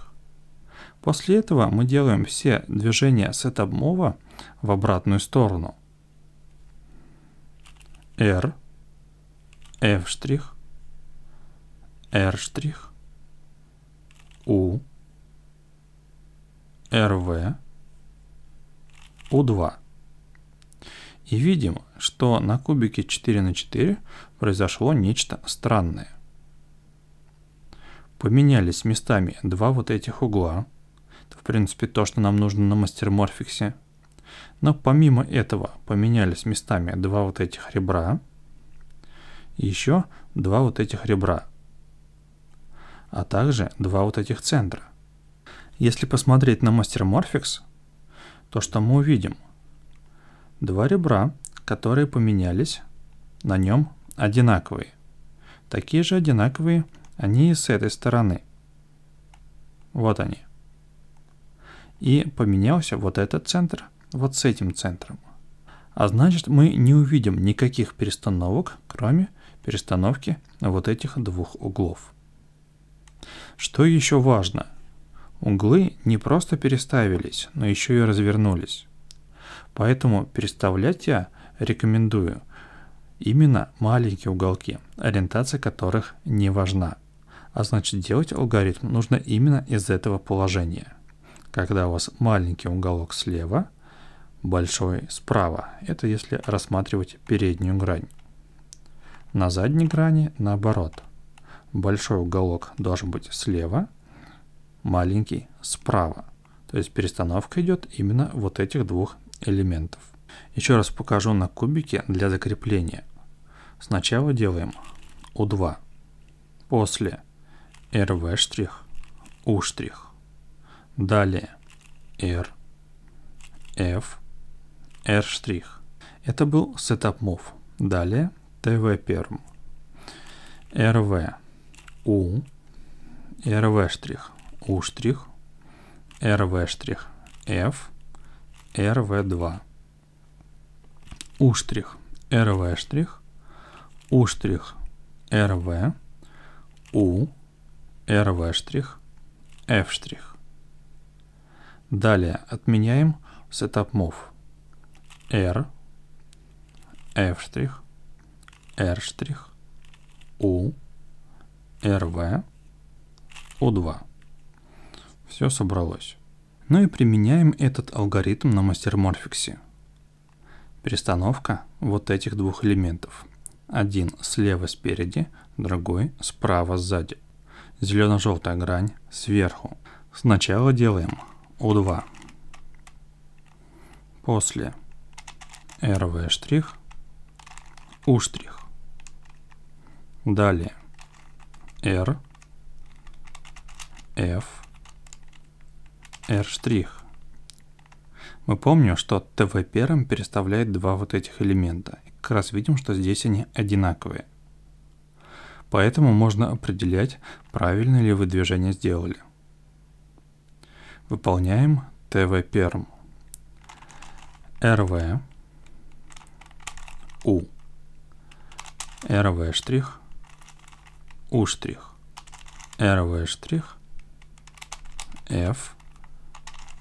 После этого мы делаем все движения сетапмова в обратную сторону. R, F', R', У, РВ, У 2 и видим, что на кубике 4 на 4 произошло нечто странное. Поменялись местами два вот этих угла. Это, в принципе, то, что нам нужно на мастерморфиксе. Но помимо этого поменялись местами два вот этих ребра. И еще два вот этих ребра. А также два вот этих центра. Если посмотреть на мастерморфикс, то что мы увидим – Два ребра, которые поменялись, на нем одинаковые. Такие же одинаковые они и с этой стороны. Вот они. И поменялся вот этот центр вот с этим центром. А значит мы не увидим никаких перестановок, кроме перестановки вот этих двух углов. Что еще важно? Углы не просто переставились, но еще и развернулись. Поэтому переставлять я рекомендую именно маленькие уголки, ориентация которых не важна. А значит делать алгоритм нужно именно из этого положения. Когда у вас маленький уголок слева, большой справа. Это если рассматривать переднюю грань. На задней грани наоборот. Большой уголок должен быть слева, маленький справа. То есть перестановка идет именно вот этих двух элементов. Еще раз покажу на кубике для закрепления. Сначала делаем U2, после RV', U', далее R, F, R'. Это был Setup Move. Далее TV Perm, RV, U, RV', U', RV', F, rv2. У штрих rv штрих, у штрих rv, у rv штрих, f штрих. Далее отменяем сетап move. r, f штрих, r штрих, у, rv, U 2 Все собралось. Ну и применяем этот алгоритм на мастерморфиксе. Перестановка вот этих двух элементов. Один слева спереди, другой справа сзади. Зелено-желтая грань сверху. Сначала делаем U2. После RV штрих, U штрих. Далее R, F, R'. Мы помним, что tv первым переставляет два вот этих элемента. И как раз видим, что здесь они одинаковые. Поэтому можно определять, правильно ли вы движение сделали. Выполняем tv первым. rv u rv штрих u штрих rv штрих f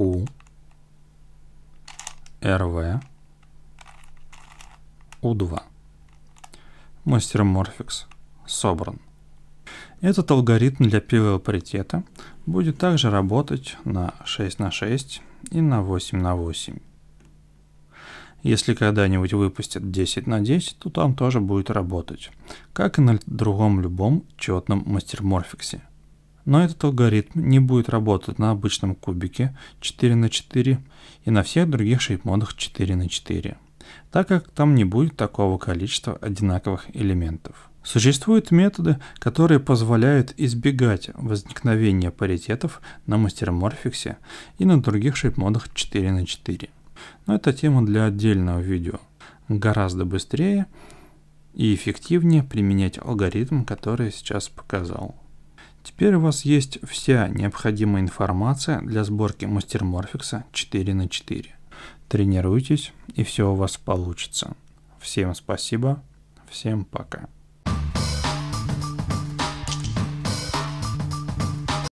У РВ У2. Мастер Морфикс собран. Этот алгоритм для пива паритета будет также работать на 6 на 6 и на 8 на 8. Если когда-нибудь выпустят 10 на 10, то там тоже будет работать, как и на другом любом четном мастерморфиксе. Но этот алгоритм не будет работать на обычном кубике 4 на 4 и на всех других шейп модах 4 на 4 так как там не будет такого количества одинаковых элементов. Существуют методы, которые позволяют избегать возникновения паритетов на мастерморфиксе и на других шейп модах 4 на 4 Но это тема для отдельного видео. Гораздо быстрее и эффективнее применять алгоритм, который я сейчас показал. Теперь у вас есть вся необходимая информация для сборки мастерморфикса 4 на 4. Тренируйтесь, и все у вас получится. Всем спасибо, всем пока.